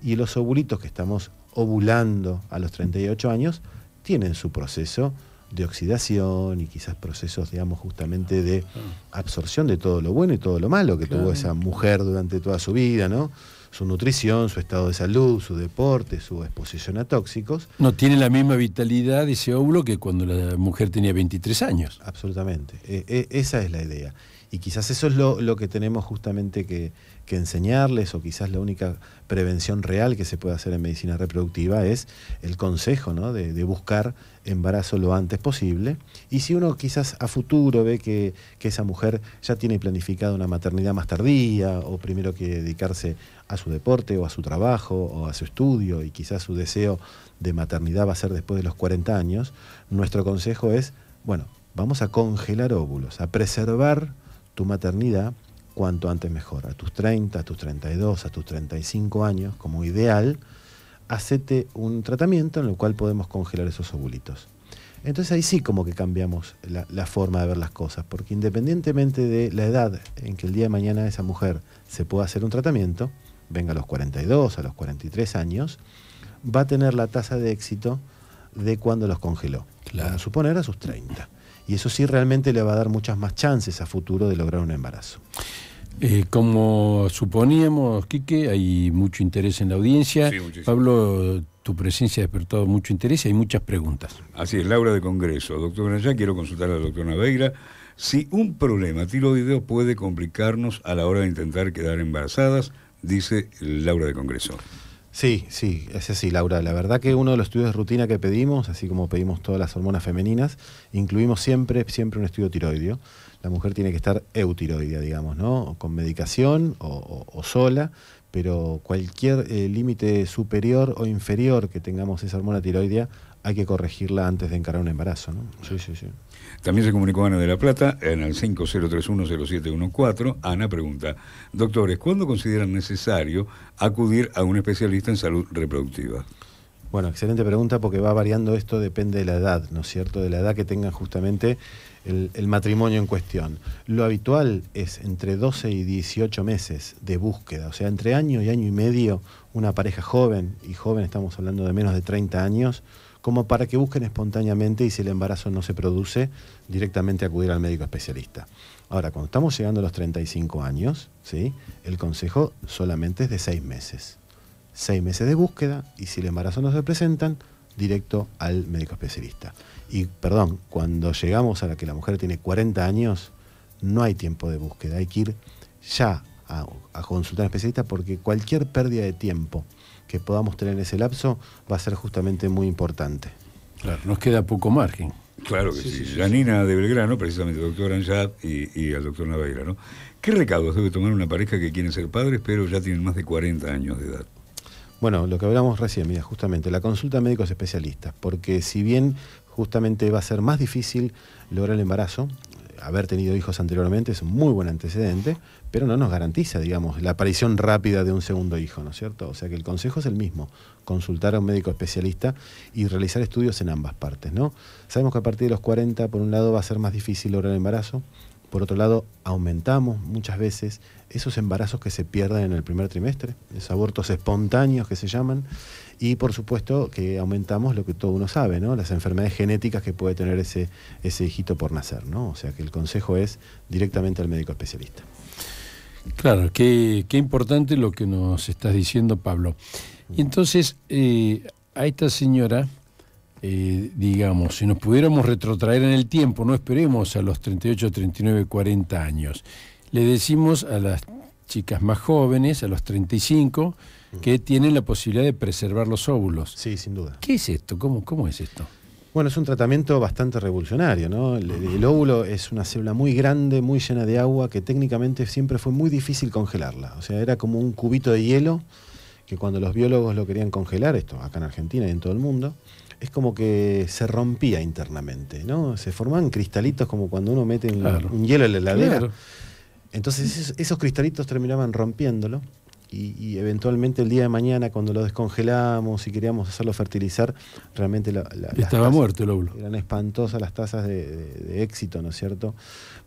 y los ovulitos que estamos ovulando a los 38 años tienen su proceso de oxidación y quizás procesos, digamos, justamente de absorción de todo lo bueno y todo lo malo que tuvo esa mujer durante toda su vida, ¿no? su nutrición, su estado de salud, su deporte, su exposición a tóxicos. No tiene la misma vitalidad ese óvulo que cuando la mujer tenía 23 años. Absolutamente, e, e, esa es la idea. Y quizás eso es lo, que tenemos justamente que, enseñarles, o quizás la única prevención real que se puede hacer en medicina reproductiva es el consejo de buscar embarazo lo antes posible. Y si uno quizás a futuro ve que, esa mujer ya tiene planificada una maternidad más tardía o primero que dedicarse a su deporte o a su trabajo o a su estudio y quizás su deseo de maternidad va a ser después de los 40 años, nuestro consejo es, bueno, vamos a congelar óvulos, a preservar tu maternidad cuanto antes mejor, a tus 30, a tus 32, a tus 35 años como ideal hacete un tratamiento en el cual podemos congelar esos ovulitos. Entonces ahí sí como que cambiamos la, forma de ver las cosas, porque independientemente de la edad en que el día de mañana esa mujer se pueda hacer un tratamiento, venga a los 42, a los 43 años, va a tener la tasa de éxito de cuando los congeló. Claro. A suponer a sus 30. Y eso sí realmente le va a dar muchas más chances a futuro de lograr un embarazo. Eh, como suponíamos, Quique, hay mucho interés en la audiencia. Pablo, tu presencia ha despertado mucho interés y hay muchas preguntas. Así es, Laura de Congreso. doctora. Ya quiero consultar a la doctora Veira. si un problema tiro tiroideo puede complicarnos a la hora de intentar quedar embarazadas, dice Laura de Congreso. Sí, sí, ese sí, Laura. La verdad que uno de los estudios de rutina que pedimos, así como pedimos todas las hormonas femeninas, incluimos siempre, siempre un estudio tiroideo. La mujer tiene que estar eutiroidea, digamos, ¿no? con medicación o, sola, pero cualquier eh, límite superior o inferior que tengamos esa hormona tiroidea, hay que corregirla antes de encarar un embarazo, ¿no? Sí, sí, sí. También se comunicó Ana de la Plata en el 50310714. Ana pregunta, doctores, ¿cuándo consideran necesario acudir a un especialista en salud reproductiva? Bueno, excelente pregunta porque va variando esto, depende de la edad, ¿no es cierto? De la edad que tengan justamente el, el, matrimonio en cuestión. Lo habitual es entre 12 y 18 meses de búsqueda, o sea, entre año y año y medio, una pareja joven, y joven estamos hablando de menos de 30 años, como para que busquen espontáneamente y si el embarazo no se produce, directamente acudir al médico especialista. Ahora, cuando estamos llegando a los 35 años, ¿sí? el consejo solamente es de 6 meses. 6 meses de búsqueda y si el embarazo no se presentan, directo al médico especialista. Y perdón, cuando llegamos a la que la mujer tiene 40 años, no hay tiempo de búsqueda, hay que ir ya a, a consultar a especialista porque cualquier pérdida de tiempo que podamos tener en ese lapso va a ser justamente muy importante. Claro, nos queda poco margen. Claro que sí. Yanina de Belgrano, precisamente, doctor Anjad y, y al doctor Naveira, ¿no? ¿Qué recados debe tomar una pareja que quieren ser padres pero ya tienen más de 40 años de edad? Bueno, lo que hablamos recién, mira, justamente, la consulta a médicos especialistas, porque si bien justamente va a ser más difícil lograr el embarazo, haber tenido hijos anteriormente es un muy buen antecedente, pero no nos garantiza, digamos, la aparición rápida de un segundo hijo, ¿no es cierto? O sea que el consejo es el mismo, consultar a un médico especialista y realizar estudios en ambas partes, ¿no? Sabemos que a partir de los 40, por un lado, va a ser más difícil lograr el embarazo, por otro lado, aumentamos muchas veces esos embarazos que se pierden en el primer trimestre, esos abortos espontáneos que se llaman, y por supuesto que aumentamos lo que todo uno sabe, ¿no? las enfermedades genéticas que puede tener ese, ese hijito por nacer. ¿no? O sea que el consejo es directamente al médico especialista. Claro, qué, importante lo que nos estás diciendo, Pablo. Y entonces, eh, a esta señora eh, digamos, si nos pudiéramos retrotraer en el tiempo, no esperemos a los 38, 39, 40 años. Le decimos a las chicas más jóvenes, a los 35, mm. que tienen la posibilidad de preservar los óvulos. Sí, sin duda. ¿Qué es esto? ¿Cómo, cómo es esto? Bueno, es un tratamiento bastante revolucionario, ¿no? el, óvulo es una célula muy grande, muy llena de agua, que técnicamente siempre fue muy difícil congelarla. O sea, era como un cubito de hielo que cuando los biólogos lo querían congelar, esto acá en Argentina y en todo el mundo, es como que se rompía internamente, ¿no? Se formaban cristalitos como cuando uno mete un, hielo en la heladera. Entonces esos cristalitos terminaban rompiéndolo y, eventualmente el día de mañana cuando lo descongelamos y queríamos hacerlo fertilizar, realmente la, estaba muerto el óvulo. Eran espantosas las tasas de, éxito, ¿no es cierto?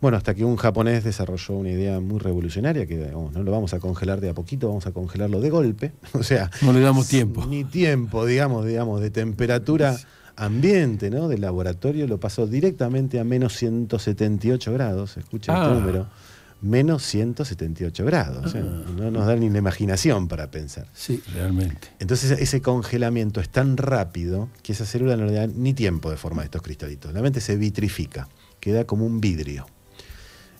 Bueno, hasta que un japonés desarrolló una idea muy revolucionaria que digamos, no lo vamos a congelar de a poquito, vamos a congelarlo de golpe, o sea, no le damos tiempo. Ni tiempo, digamos, digamos de temperatura ambiente, ¿no? Del laboratorio lo pasó directamente a menos 178 grados, escucha el ah. número menos 178 grados. ¿eh? Ah. No nos da ni la imaginación para pensar. Sí, realmente. Entonces ese congelamiento es tan rápido que esa célula no le da ni tiempo de formar estos cristalitos. La mente se vitrifica, queda como un vidrio.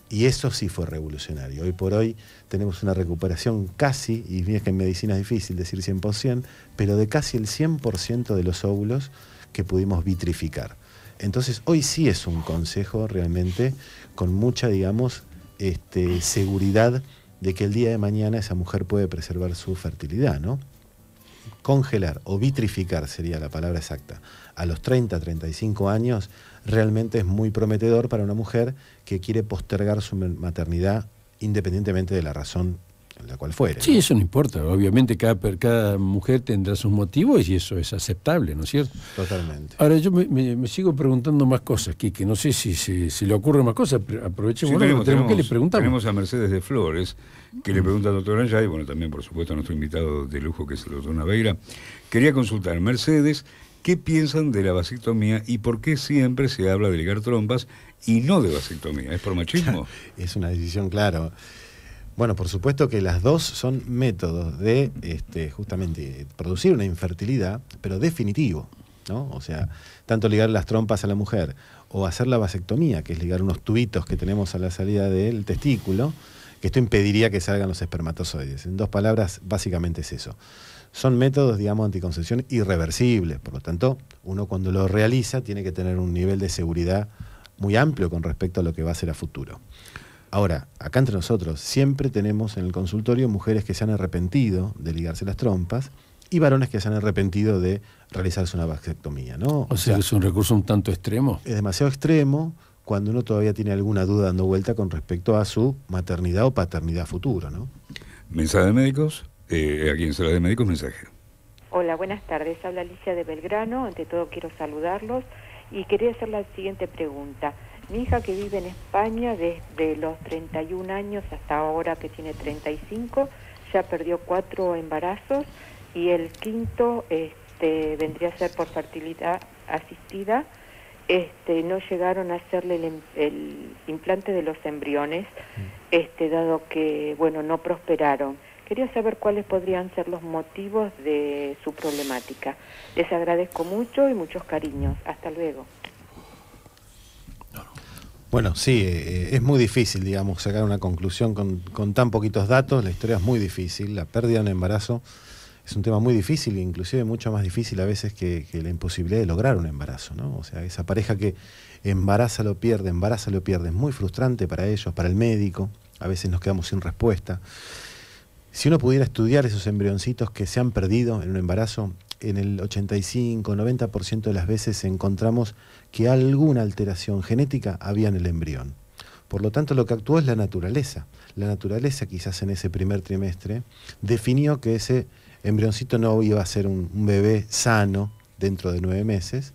Y eso sí fue revolucionario. Hoy por hoy tenemos una recuperación casi, y es que en medicina es difícil decir 100%, pero de casi el 100% de los óvulos que pudimos vitrificar. Entonces hoy sí es un consejo realmente con mucha, digamos, este, seguridad de que el día de mañana esa mujer puede preservar su fertilidad, ¿no? Congelar o vitrificar sería la palabra exacta. A los 30, 35 años realmente es muy prometedor para una mujer que quiere postergar su maternidad independientemente de la razón la cual fuere. Sí, eso no importa. Obviamente cada, mujer tendrá sus motivos y eso es aceptable, ¿no es cierto? Totalmente. Ahora yo me, sigo preguntando más cosas, que No sé si se le ocurre más cosas, aproveche aprovechemos. tenemos, que le preguntamos. Tenemos a Mercedes de Flores, que le pregunta al doctor Anjay, bueno, también por supuesto a nuestro invitado de lujo, que es el doctor Naveira. Quería consultar, Mercedes, ¿Qué piensan de la vasectomía y por qué siempre se habla de ligar trompas y no de vasectomía? ¿Es por machismo? Es una decisión, claro. Bueno, por supuesto que las dos son métodos de este, justamente producir una infertilidad, pero definitivo, ¿no? O sea, tanto ligar las trompas a la mujer o hacer la vasectomía, que es ligar unos tubitos que tenemos a la salida del testículo, que esto impediría que salgan los espermatozoides. En dos palabras, básicamente es eso. Son métodos, digamos, anticoncepción irreversibles, por lo tanto, uno cuando lo realiza tiene que tener un nivel de seguridad muy amplio con respecto a lo que va a ser a futuro. Ahora, acá entre nosotros, siempre tenemos en el consultorio mujeres que se han arrepentido de ligarse las trompas y varones que se han arrepentido de realizarse una vasectomía, ¿no? O, sea, es un recurso un tanto extremo. Es demasiado extremo cuando uno todavía tiene alguna duda dando vuelta con respecto a su maternidad o paternidad futura, ¿no? Mensaje de médicos, eh, aquí en Sala de Médicos, mensaje. Hola, buenas tardes. Habla Alicia de Belgrano. Ante todo quiero saludarlos y quería hacer la siguiente pregunta. Mi hija que vive en España desde los 31 años hasta ahora que tiene 35, ya perdió cuatro embarazos y el quinto este, vendría a ser por fertilidad asistida. Este, no llegaron a hacerle el, em, implante de los embriones, mm. este, dado que bueno no prosperaron. Quería saber cuáles podrían ser los motivos de su problemática. Les agradezco mucho y muchos cariños. Hasta luego. Bueno, sí, eh, eh, es muy difícil, digamos, sacar una conclusión con, tan poquitos datos. La historia es muy difícil. La pérdida de un embarazo es un tema muy difícil, inclusive mucho más difícil a veces que, que la imposibilidad de lograr un embarazo, ¿no? O sea, esa pareja que embaraza lo pierde, embaraza lo pierde, es muy frustrante para ellos, para el médico. A veces nos quedamos sin respuesta. Si uno pudiera estudiar esos embrioncitos que se han perdido en un embarazo, en el 85, 90% de las veces encontramos que alguna alteración genética había en el embrión. Por lo tanto, lo que actuó es la naturaleza. La naturaleza, quizás en ese primer trimestre, definió que ese embrioncito no iba a ser un, bebé sano dentro de nueve meses,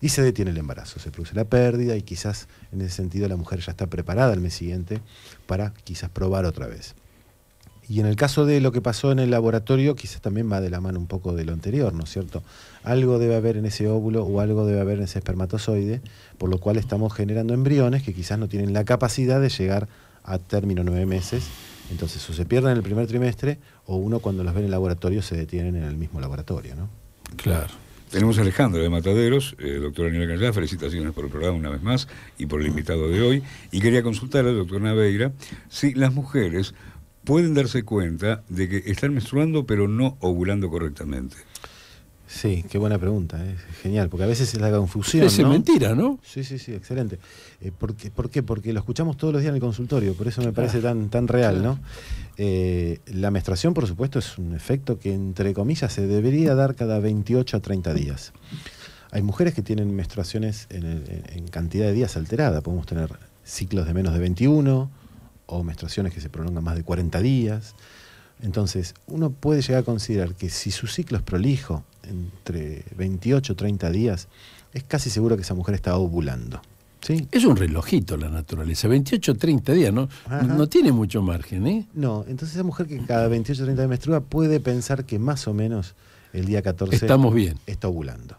y se detiene el embarazo, se produce la pérdida y quizás en ese sentido la mujer ya está preparada el mes siguiente para quizás probar otra vez. Y en el caso de lo que pasó en el laboratorio, quizás también va de la mano un poco de lo anterior, ¿no es cierto? Algo debe haber en ese óvulo o algo debe haber en ese espermatozoide, por lo cual estamos generando embriones que quizás no tienen la capacidad de llegar a término nueve meses. Entonces, o se pierden en el primer trimestre, o uno cuando los ve en el laboratorio se detienen en el mismo laboratorio, ¿no? Claro. Tenemos a Alejandro de Mataderos, doctora eh, doctor Aníbal felicitaciones por el programa una vez más y por el invitado de hoy. Y quería consultar al doctor Naveira si las mujeres pueden darse cuenta de que están menstruando pero no ovulando correctamente? Sí, qué buena pregunta, eh. es genial, porque a veces es la confusión. Es mentira, ¿no? Sí, sí, sí, excelente. Eh, ¿por, qué, Porque lo escuchamos todos los días en el consultorio, por eso me parece ah, tan, tan real, ¿no? Eh, la menstruación, por supuesto, es un efecto que, entre comillas, se debería dar cada 28 a 30 días. Hay mujeres que tienen menstruaciones en, en cantidad de días alterada, podemos tener ciclos de menos de 21, o menstruaciones que se prolongan más de 40 días. Entonces, uno puede llegar a considerar que si su ciclo es prolijo, entre 28 o 30 días, es casi seguro que esa mujer está ovulando. ¿Sí? Es un relojito la naturaleza, 28 o 30 días, ¿no? No tiene mucho margen, ¿eh? No, entonces esa mujer que cada 28 o 30 días menstrua puede pensar que más o menos el día 14 Estamos bien. está ovulando.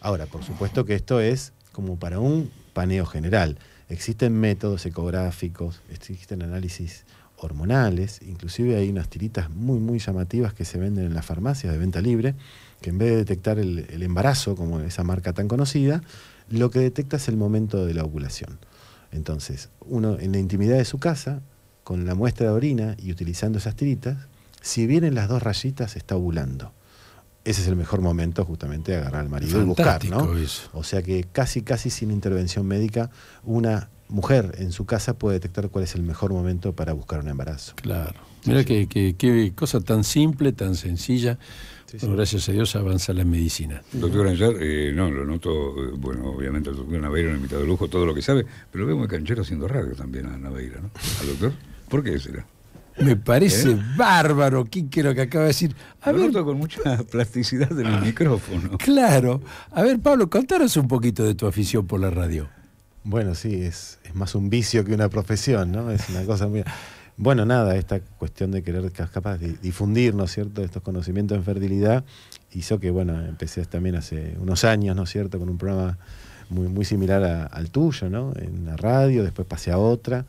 Ahora, por supuesto que esto es como para un paneo general. Existen métodos ecográficos, existen análisis hormonales, inclusive hay unas tiritas muy, muy llamativas que se venden en las farmacias de venta libre, que en vez de detectar el, el embarazo, como esa marca tan conocida, lo que detecta es el momento de la ovulación. Entonces, uno en la intimidad de su casa, con la muestra de orina y utilizando esas tiritas, si vienen las dos rayitas, está ovulando ese es el mejor momento justamente de agarrar al marido y buscar, ¿no? O sea que casi, casi sin intervención médica, una mujer en su casa puede detectar cuál es el mejor momento para buscar un embarazo. Claro. Mira que, cosa tan simple, tan sencilla. gracias a Dios avanza la medicina. Doctor Anchar, eh, no, lo noto, eh, bueno, obviamente el doctor Naveira, un mitad de lujo, todo lo que sabe, pero vemos a canchero haciendo radio también a Naveira, ¿no? Al doctor, ¿por qué será? Me parece ¿Eh? bárbaro, Quique, lo que acaba de decir. A con mucha plasticidad de mi ah, micrófono. Claro. A ver, Pablo, contanos un poquito de tu afición por la radio. Bueno, sí, es, más un vicio que una profesión, ¿no? Es una cosa muy... Bueno, nada, esta cuestión de querer capaz de difundir, ¿no es cierto?, estos conocimientos en fertilidad hizo que, bueno, empecé también hace unos años, ¿no es cierto?, con un programa muy, muy similar al tuyo, ¿no? En la radio, después pasé a otra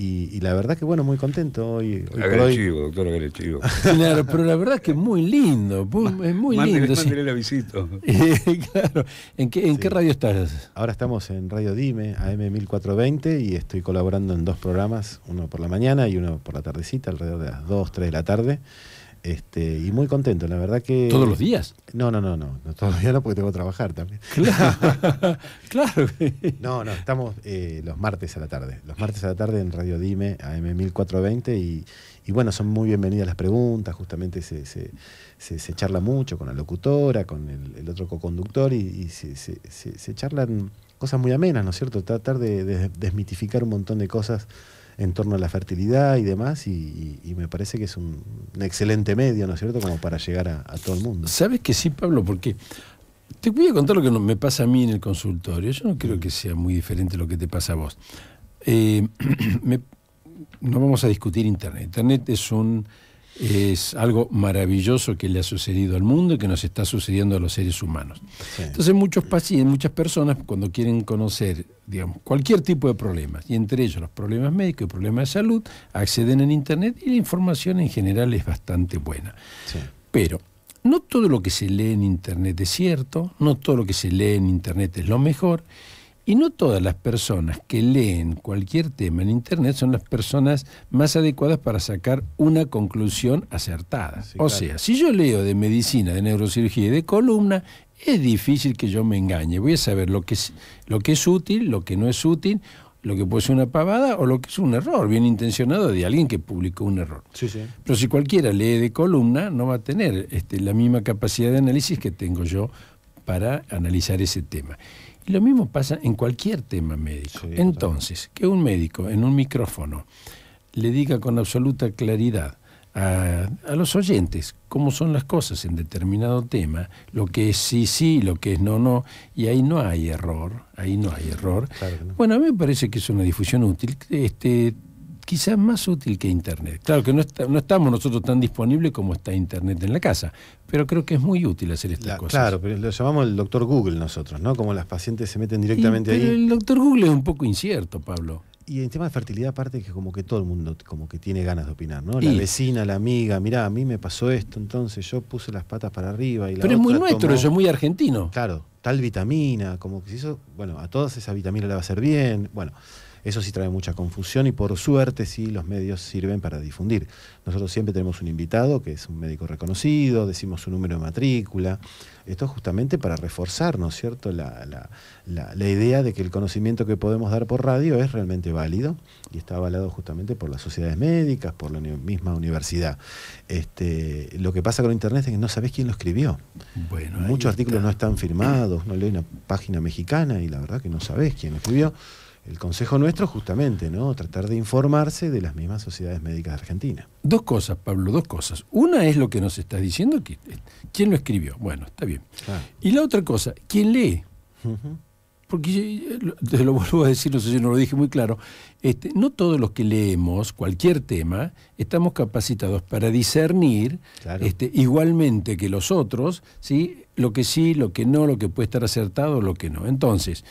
y, la verdad que bueno, muy contento hoy. doctor, claro, pero la verdad que es muy lindo, es muy lindo. sí. la eh, claro. ¿En, qué, en qué radio estás? Ahora estamos en Radio Dime, AM 1420, y estoy colaborando en dos programas, uno por la mañana y uno por la tardecita, alrededor de las 2, 3 de la tarde. Este, y muy contento, la verdad que... ¿Todos los días? No, no, no, no, no todos los días no porque tengo que trabajar también. Claro, claro. no, no, estamos eh, los martes a la tarde, los martes a la tarde en Radio Dime, AM1420, y, y bueno, son muy bienvenidas las preguntas, justamente se, se, charla mucho con la locutora, con el, otro coconductor, y, y se, charlan cosas muy amenas, ¿no es cierto? Tratar de desmitificar un montón de cosas en torno a la fertilidad y demás, y, me parece que es un, excelente medio, ¿no es cierto?, como para llegar a, todo el mundo. ¿Sabes que sí, Pablo? Porque te voy a contar lo que me pasa a mí en el consultorio. Yo no creo mm. que sea muy diferente lo que te pasa a vos. Eh, no vamos a discutir Internet. Internet es un es algo maravilloso que le ha sucedido al mundo y que nos está sucediendo a los seres humanos. Entonces muchos pacientes, muchas personas cuando quieren conocer cualquier tipo de problemas, y entre ellos los problemas médicos y problemas de salud, acceden en Internet y la información en general es bastante buena. Pero no todo lo que se lee en Internet es cierto, no todo lo que se lee en Internet es lo mejor, y no todas las personas que leen cualquier tema en Internet son las personas más adecuadas para sacar una conclusión acertada. o sea, si yo leo de medicina, de neurocirugía y de columna, es difícil que yo me engañe. Voy a saber lo que es, útil, lo que no es útil, lo que puede ser una pavada o lo que es un error bien intencionado de alguien que publicó un error. Pero si cualquiera lee de columna, no va a tener este, la misma capacidad de análisis que tengo yo para analizar ese tema. Y lo mismo pasa en cualquier tema médico. Entonces, que un médico en un micrófono le diga con absoluta claridad a, los oyentes cómo son las cosas en determinado tema, lo que es sí, sí, lo que es no, no, y ahí no hay error, ahí no hay error. Bueno, a mí me parece que es una difusión útil. Este, quizás más útil que Internet. Claro que no, estamos nosotros tan disponibles como está Internet en la casa, pero creo que es muy útil hacer estas cosas. Claro, pero lo llamamos el doctor Google nosotros, ¿no? Como las pacientes se meten directamente pero ahí. El doctor Google es un poco incierto, Pablo. Y en tema de fertilidad, aparte que como que todo el mundo como que tiene ganas de opinar, ¿no? La vecina, la amiga, mirá, a mí me pasó esto, entonces yo puse las patas para arriba y la Pero es muy nuestro, eso es muy argentino. Claro, tal vitamina, como que si eso, bueno, a todas esa vitamina le va a ser bien, bueno. Eso sí trae mucha confusión y por suerte sí los medios sirven para difundir. Nosotros siempre tenemos un invitado que es un médico reconocido, decimos su número de matrícula. Esto es justamente para reforzar, ¿no es cierto?, la, idea de que el conocimiento que podemos dar por radio es realmente válido y está avalado justamente por las sociedades médicas, por la misma universidad. Este, lo que pasa con Internet es que no sabes quién lo escribió. Muchos artículos no están firmados, no lee una página mexicana y la verdad que no sabes quién lo escribió el consejo nuestro justamente, ¿no? Tratar de informarse de las mismas sociedades médicas de Argentina. Dos cosas, Pablo, dos cosas. Una es lo que nos está diciendo, eh, ¿quién lo escribió? Bueno, está bien. Y la otra cosa, ¿quién lee? Porque, eh, te lo vuelvo a decir, no sé si no lo dije muy claro, este, no todos los que leemos cualquier tema estamos capacitados para discernir este, igualmente que los otros, ¿sí? lo que sí, lo que no, lo que puede estar acertado, lo que no. Entonces,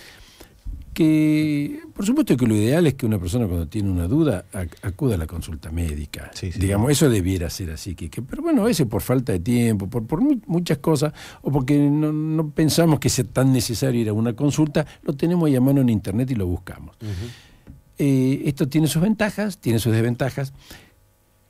que por supuesto que lo ideal es que una persona cuando tiene una duda acuda a la consulta médica. Digamos, eso debiera ser así, Pero bueno, a por falta de tiempo, por, por muchas cosas, o porque no, pensamos que sea tan necesario ir a una consulta, lo tenemos ahí a mano en internet y lo buscamos. Eh, esto tiene sus ventajas, tiene sus desventajas.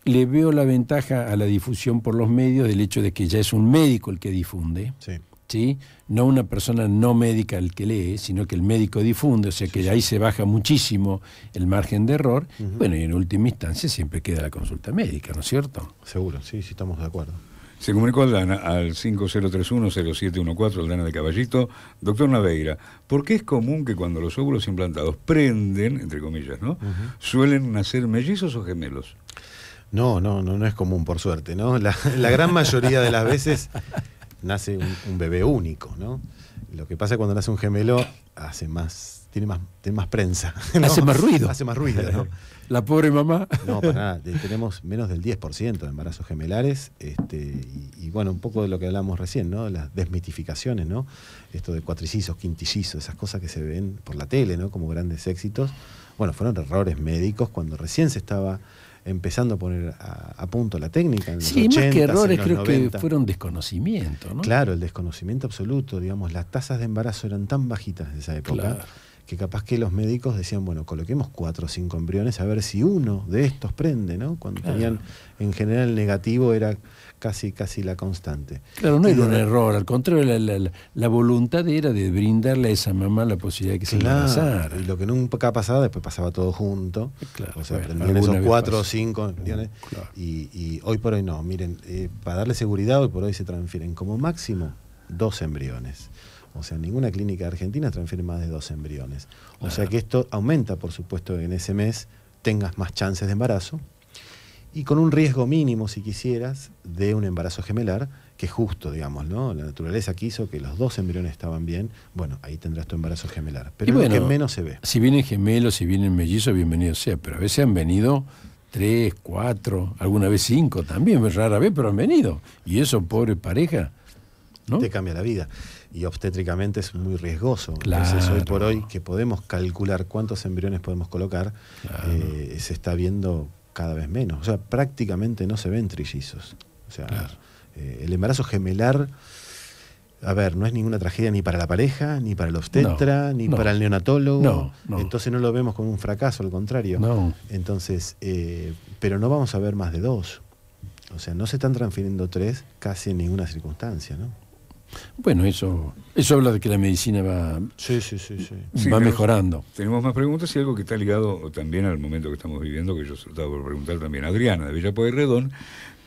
Le veo la ventaja a la difusión por los medios del hecho de que ya es un médico el que difunde. Sí ¿sí? no una persona no médica el que lee, sino que el médico difunde, o sea que ahí se baja muchísimo el margen de error. Bueno, y en última instancia siempre queda la consulta médica, ¿no es cierto? Seguro, sí, sí, estamos de acuerdo. Se comunicó al DANA al 5031-0714, al DANA de Caballito. Doctor Naveira, ¿por qué es común que cuando los óvulos implantados prenden, entre comillas, ¿no? suelen nacer mellizos o gemelos? No, no, no, no es común, por suerte, ¿no? la gran mayoría de las veces nace un, bebé único, ¿no? Lo que pasa cuando nace un gemelo hace más, tiene más, tiene más prensa. Hace más ruido. Hace más ruido, ¿no? La pobre mamá. No, para nada. Tenemos menos del 10% de embarazos gemelares. Este, y, bueno, un poco de lo que hablamos recién, ¿no? Las desmitificaciones, ¿no? Esto de cuatricizos, quintillisos, esas cosas que se ven por la tele, ¿no? Como grandes éxitos. Bueno, fueron errores médicos cuando recién se estaba empezando a poner a, punto la técnica. En sí, los más que errores, creo que fueron desconocimiento, ¿no? Claro, el desconocimiento absoluto, digamos, las tasas de embarazo eran tan bajitas en esa época que capaz que los médicos decían, bueno, coloquemos cuatro o cinco embriones a ver si uno de estos prende, ¿no? Cuando tenían, en general, el negativo era casi casi la constante. Claro, no era un error, al contrario, la, voluntad era de brindarle a esa mamá la posibilidad de que se embarazara. Y lo que nunca pasaba, después pasaba todo junto. o sea, prendían esos cuatro o cinco, embriones, uh, Y, y, hoy por hoy no, miren, eh, para darle seguridad, hoy por hoy se transfieren como máximo dos embriones. O sea, ninguna clínica argentina transfiere más de dos embriones. O sea que esto aumenta, por supuesto, que en ese mes tengas más chances de embarazo y con un riesgo mínimo, si quisieras, de un embarazo gemelar, que justo, digamos, ¿no? La naturaleza quiso que los dos embriones estaban bien, bueno, ahí tendrás tu embarazo gemelar. Pero que menos se ve. Si vienen gemelos, si vienen mellizos, bienvenido sea, pero a veces han venido tres, cuatro, alguna vez cinco también, rara vez, pero han venido. Y eso, pobre pareja, ¿no? Te cambia la vida y obstétricamente es muy riesgoso. Entonces, hoy por hoy, que podemos calcular cuántos embriones podemos colocar, eh, se está viendo cada vez menos. O sea, prácticamente no se ven trillizos. O sea, eh, el embarazo gemelar. A ver, no es ninguna tragedia ni para la pareja, ni para el obstetra, ni para el neonatólogo. Entonces no lo vemos como un fracaso, al contrario. Entonces, eh, pero no vamos a ver más de dos. O sea, no se están transfiriendo tres casi en ninguna circunstancia, ¿no? Bueno, eso, habla de que la medicina va, va mejorando. Tenemos más preguntas y algo que está ligado también al momento que estamos viviendo, que yo estaba por preguntar también a Adriana de Villa Pueyrredón.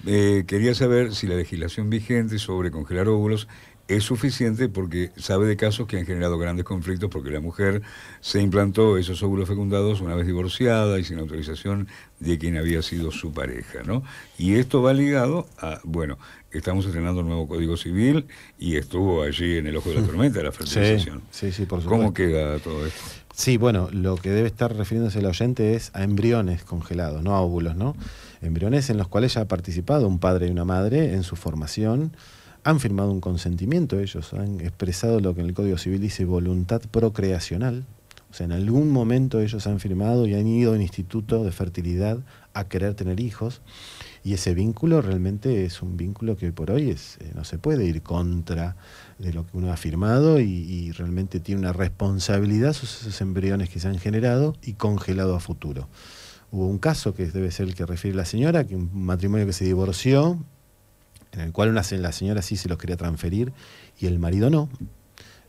Eh, quería saber si la legislación vigente sobre congelar óvulos es suficiente porque sabe de casos que han generado grandes conflictos porque la mujer se implantó esos óvulos fecundados una vez divorciada y sin autorización de quien había sido su pareja, ¿no? Y esto va ligado a, bueno, estamos estrenando un nuevo Código Civil y estuvo allí en el ojo de la tormenta la fertilización. Sí, sí, sí por supuesto. ¿Cómo queda todo esto? Sí, bueno, lo que debe estar refiriéndose el oyente es a embriones congelados, no a óvulos, ¿no? Embriones en los cuales ya ha participado un padre y una madre en su formación han firmado un consentimiento, ellos han expresado lo que en el Código Civil dice voluntad procreacional, o sea, en algún momento ellos han firmado y han ido al instituto de fertilidad a querer tener hijos. Y ese vínculo realmente es un vínculo que por hoy es, eh, no se puede ir contra de lo que uno ha firmado y, realmente tiene una responsabilidad sus esos embriones que se han generado y congelado a futuro. Hubo un caso que debe ser el que refiere la señora, que un matrimonio que se divorció en el cual la señora sí se los quería transferir y el marido no.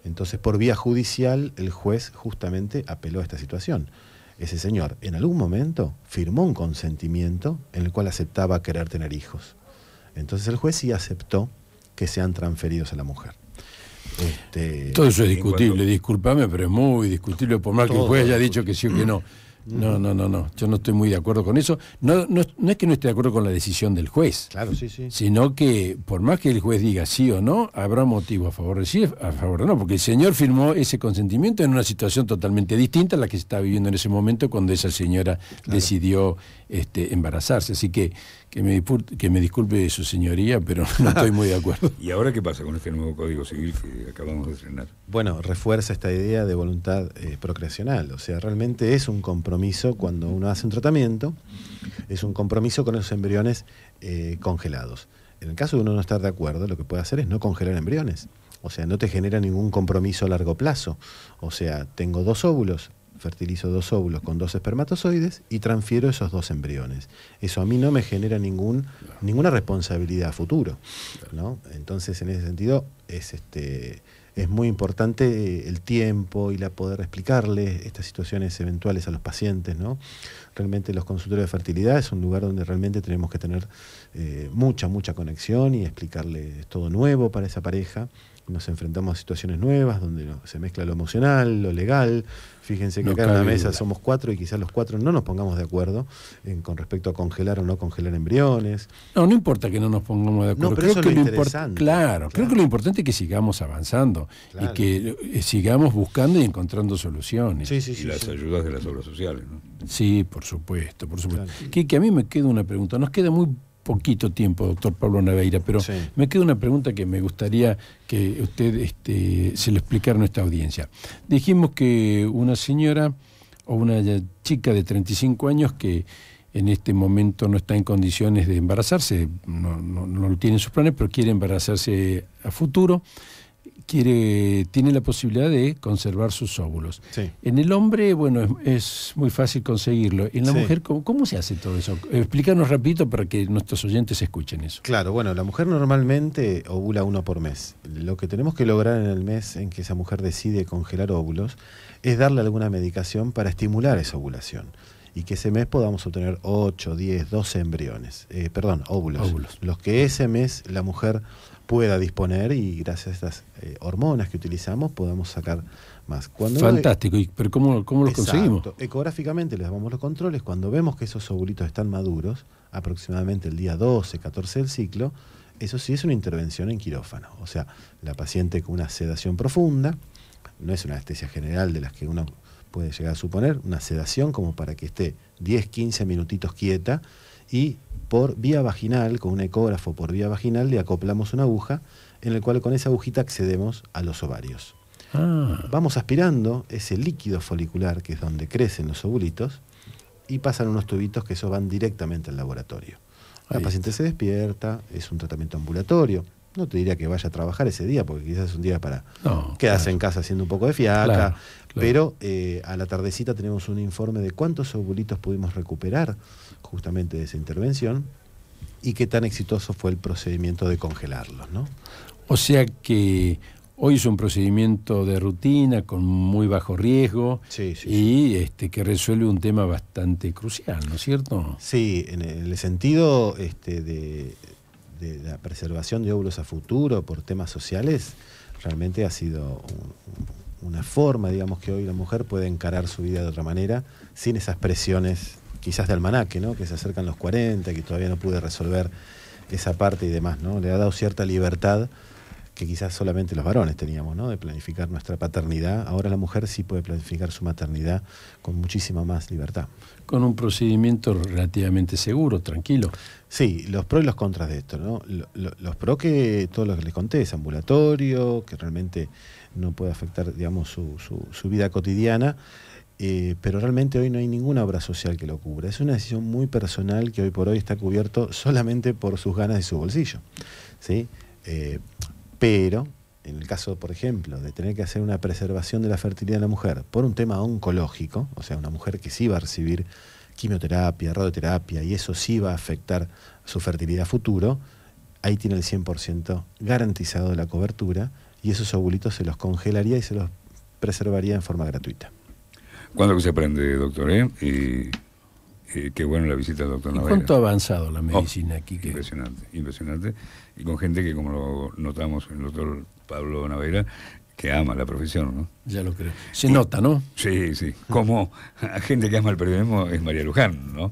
Entonces, por vía judicial, el juez justamente apeló a esta situación. Ese señor, en algún momento, firmó un consentimiento en el cual aceptaba querer tener hijos. Entonces, el juez sí aceptó que sean transferidos a la mujer. Este, Todo eso es discutible, discúlpame, pero es muy discutible, por más que el juez haya dicho que sí o que no. No, no, no, no. Yo no estoy muy de acuerdo con eso. No, no, es que no esté de acuerdo con la decisión del juez. Claro, sí, sí. Sino que por más que el juez diga sí o no, habrá motivo a favor de sí, a favor de no, porque el señor firmó ese consentimiento en una situación totalmente distinta a la que se estaba viviendo en ese momento cuando esa señora decidió este, embarazarse. Así que que me, disculpe su señoría, pero no estoy muy de acuerdo. ¿Y ahora qué pasa con este nuevo Código Civil que acabamos de estrenar? Bueno, refuerza esta idea de voluntad eh, procreacional. O sea, realmente es un compromiso cuando uno hace un tratamiento, es un compromiso con esos embriones eh, congelados. En el caso de uno no estar de acuerdo, lo que puede hacer es no congelar embriones. O sea, no te genera ningún compromiso a largo plazo. O sea, tengo dos óvulos, fertilizo dos óvulos con dos espermatozoides y transfiero esos dos embriones. Eso a mí no me genera ningún, ninguna responsabilidad a futuro. Entonces, en ese sentido, es este es muy importante eh, el tiempo y la poder explicarles estas situaciones eventuales a los pacientes, ¿no? Realmente los consultorios de fertilidad es un lugar donde realmente tenemos que tener eh, mucha, mucha conexión y explicarles todo nuevo para esa pareja nos enfrentamos a situaciones nuevas donde se mezcla lo emocional, lo legal. Fíjense que acá en la mesa somos cuatro y quizás los cuatro no nos pongamos de acuerdo con respecto a congelar o no congelar embriones. No, no importa que no nos pongamos de acuerdo. creo que lo, Claro, creo que lo importante es que sigamos avanzando y que eh, sigamos buscando y encontrando soluciones. y las ayudas de las obras sociales. Sí, por supuesto, por supuesto. que, a mí me queda una pregunta. Nos queda muy poquito tiempo, doctor Pablo Naveira, pero me queda una pregunta que me gustaría que usted este, se lo explicara a nuestra audiencia. Dijimos que una señora o una chica de 35 años que en este momento no está en condiciones de embarazarse, no, no, no tiene sus planes, pero quiere embarazarse a futuro, tiene la posibilidad de conservar sus óvulos. En el hombre, bueno, es, muy fácil conseguirlo. En la mujer, ¿cómo, se hace todo eso? Explícanos rapidito para que nuestros oyentes escuchen eso. Claro, bueno, la mujer normalmente ovula uno por mes. Lo que tenemos que lograr en el mes en que esa mujer decide congelar óvulos es darle alguna medicación para estimular esa ovulación y que ese mes podamos obtener 8, 10, 12 embriones, eh, perdón, óvulos, óvulos. Los que ese mes la mujer pueda disponer y gracias a estas eh, hormonas que utilizamos podemos sacar más. Fantástico, pero ¿cómo, cómo los conseguimos? Ecográficamente les damos los controles, cuando vemos que esos ovulitos están maduros, aproximadamente el día 12, 14 del ciclo, eso sí es una intervención en quirófano, o sea, la paciente con una sedación profunda, no es una anestesia general de las que uno puede llegar a suponer, una sedación como para que esté 10, 15 minutitos quieta, y por vía vaginal, con un ecógrafo por vía vaginal, le acoplamos una aguja en el cual con esa agujita accedemos a los ovarios. Ah. Vamos aspirando ese líquido folicular, que es donde crecen los ovulitos, y pasan unos tubitos que eso van directamente al laboratorio. La paciente se despierta, es un tratamiento ambulatorio. No te diría que vaya a trabajar ese día, porque quizás es un día para quedarse en casa haciendo un poco de fiaca. Pero eh, a la tardecita tenemos un informe de cuántos ovulitos pudimos recuperar justamente de esa intervención y qué tan exitoso fue el procedimiento de congelarlos, ¿no? O sea que hoy es un procedimiento de rutina con muy bajo riesgo y este, que resuelve un tema bastante crucial, ¿no es cierto? Sí, en el sentido este, de, la preservación de óvulos a futuro por temas sociales, realmente ha sido una forma, digamos, que hoy la mujer puede encarar su vida de otra manera, sin esas presiones quizás de almanaque, ¿no? que se acercan los 40, que todavía no pude resolver esa parte y demás, ¿no? Le ha dado cierta libertad que quizás solamente los varones teníamos, ¿no? De planificar nuestra paternidad. Ahora la mujer sí puede planificar su maternidad con muchísima más libertad. Con un procedimiento relativamente seguro, tranquilo. Sí, los pros y los contras de esto, ¿no? Los pros que todo lo que les conté, es ambulatorio, que realmente no puede afectar, digamos, su vida cotidiana. Eh, pero realmente hoy no hay ninguna obra social que lo cubra. Es una decisión muy personal que hoy por hoy está cubierto solamente por sus ganas y su bolsillo. ¿sí? Eh, pero en el caso, por ejemplo, de tener que hacer una preservación de la fertilidad de la mujer por un tema oncológico, o sea, una mujer que sí va a recibir quimioterapia, radioterapia, y eso sí va a afectar su fertilidad futuro, ahí tiene el 100% garantizado la cobertura y esos ovulitos se los congelaría y se los preservaría en forma gratuita. ¿Cuándo que se aprende, doctor? Eh? Y, qué bueno la visita del doctor Navarro. ¿Cuánto ha avanzado la oh, medicina aquí? Impresionante, impresionante. Y con gente que, como lo notamos el doctor Pablo Navera, que ama la profesión, ¿no? Ya lo creo. Se nota, ¿no? Sí, sí. Como ah. gente que ama el periodismo es María Luján, ¿no?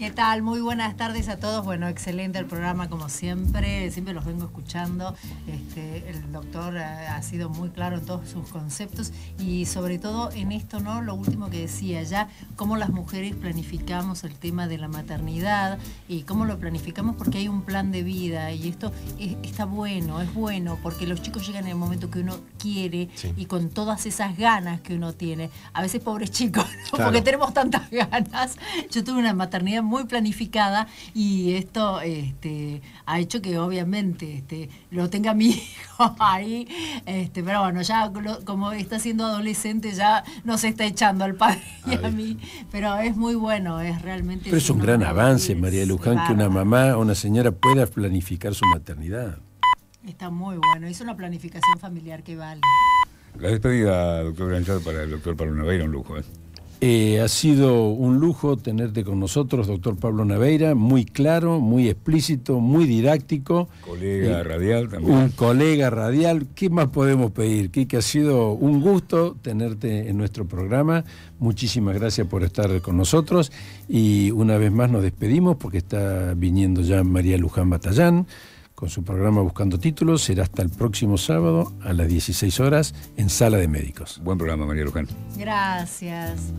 ¿Qué tal? Muy buenas tardes a todos. Bueno, excelente el programa como siempre. Siempre los vengo escuchando. Este, el doctor eh, ha sido muy claro en todos sus conceptos y sobre todo en esto, ¿no? Lo último que decía ya, cómo las mujeres planificamos el tema de la maternidad y cómo lo planificamos porque hay un plan de vida y esto e, está bueno, es bueno porque los chicos llegan en el momento que uno quiere y con todas esas ganas que uno tiene. A veces pobres chicos, porque tenemos tantas ganas. Yo tuve una maternidad muy muy planificada y esto este, ha hecho que obviamente este, lo tenga mi hijo ahí. Este, pero bueno, ya como está siendo adolescente ya no se está echando al padre y a mí. Pero es muy bueno, es realmente... Pero es un gran avance, María Luján, que una mamá o una señora pueda planificar su maternidad. Está muy bueno, es una planificación familiar que vale. La despedida, doctor Granchado, para el doctor Palomar era un lujo. ¿eh? Eh, ha sido un lujo tenerte con nosotros, doctor Pablo Naveira, muy claro, muy explícito, muy didáctico. Colega eh, radial también. Un colega radial, ¿qué más podemos pedir? Que, ha sido un gusto tenerte en nuestro programa. Muchísimas gracias por estar con nosotros y una vez más nos despedimos porque está viniendo ya María Luján Batallán con su programa Buscando Títulos. Será hasta el próximo sábado a las 16 horas en Sala de Médicos. Buen programa, María Luján. Gracias.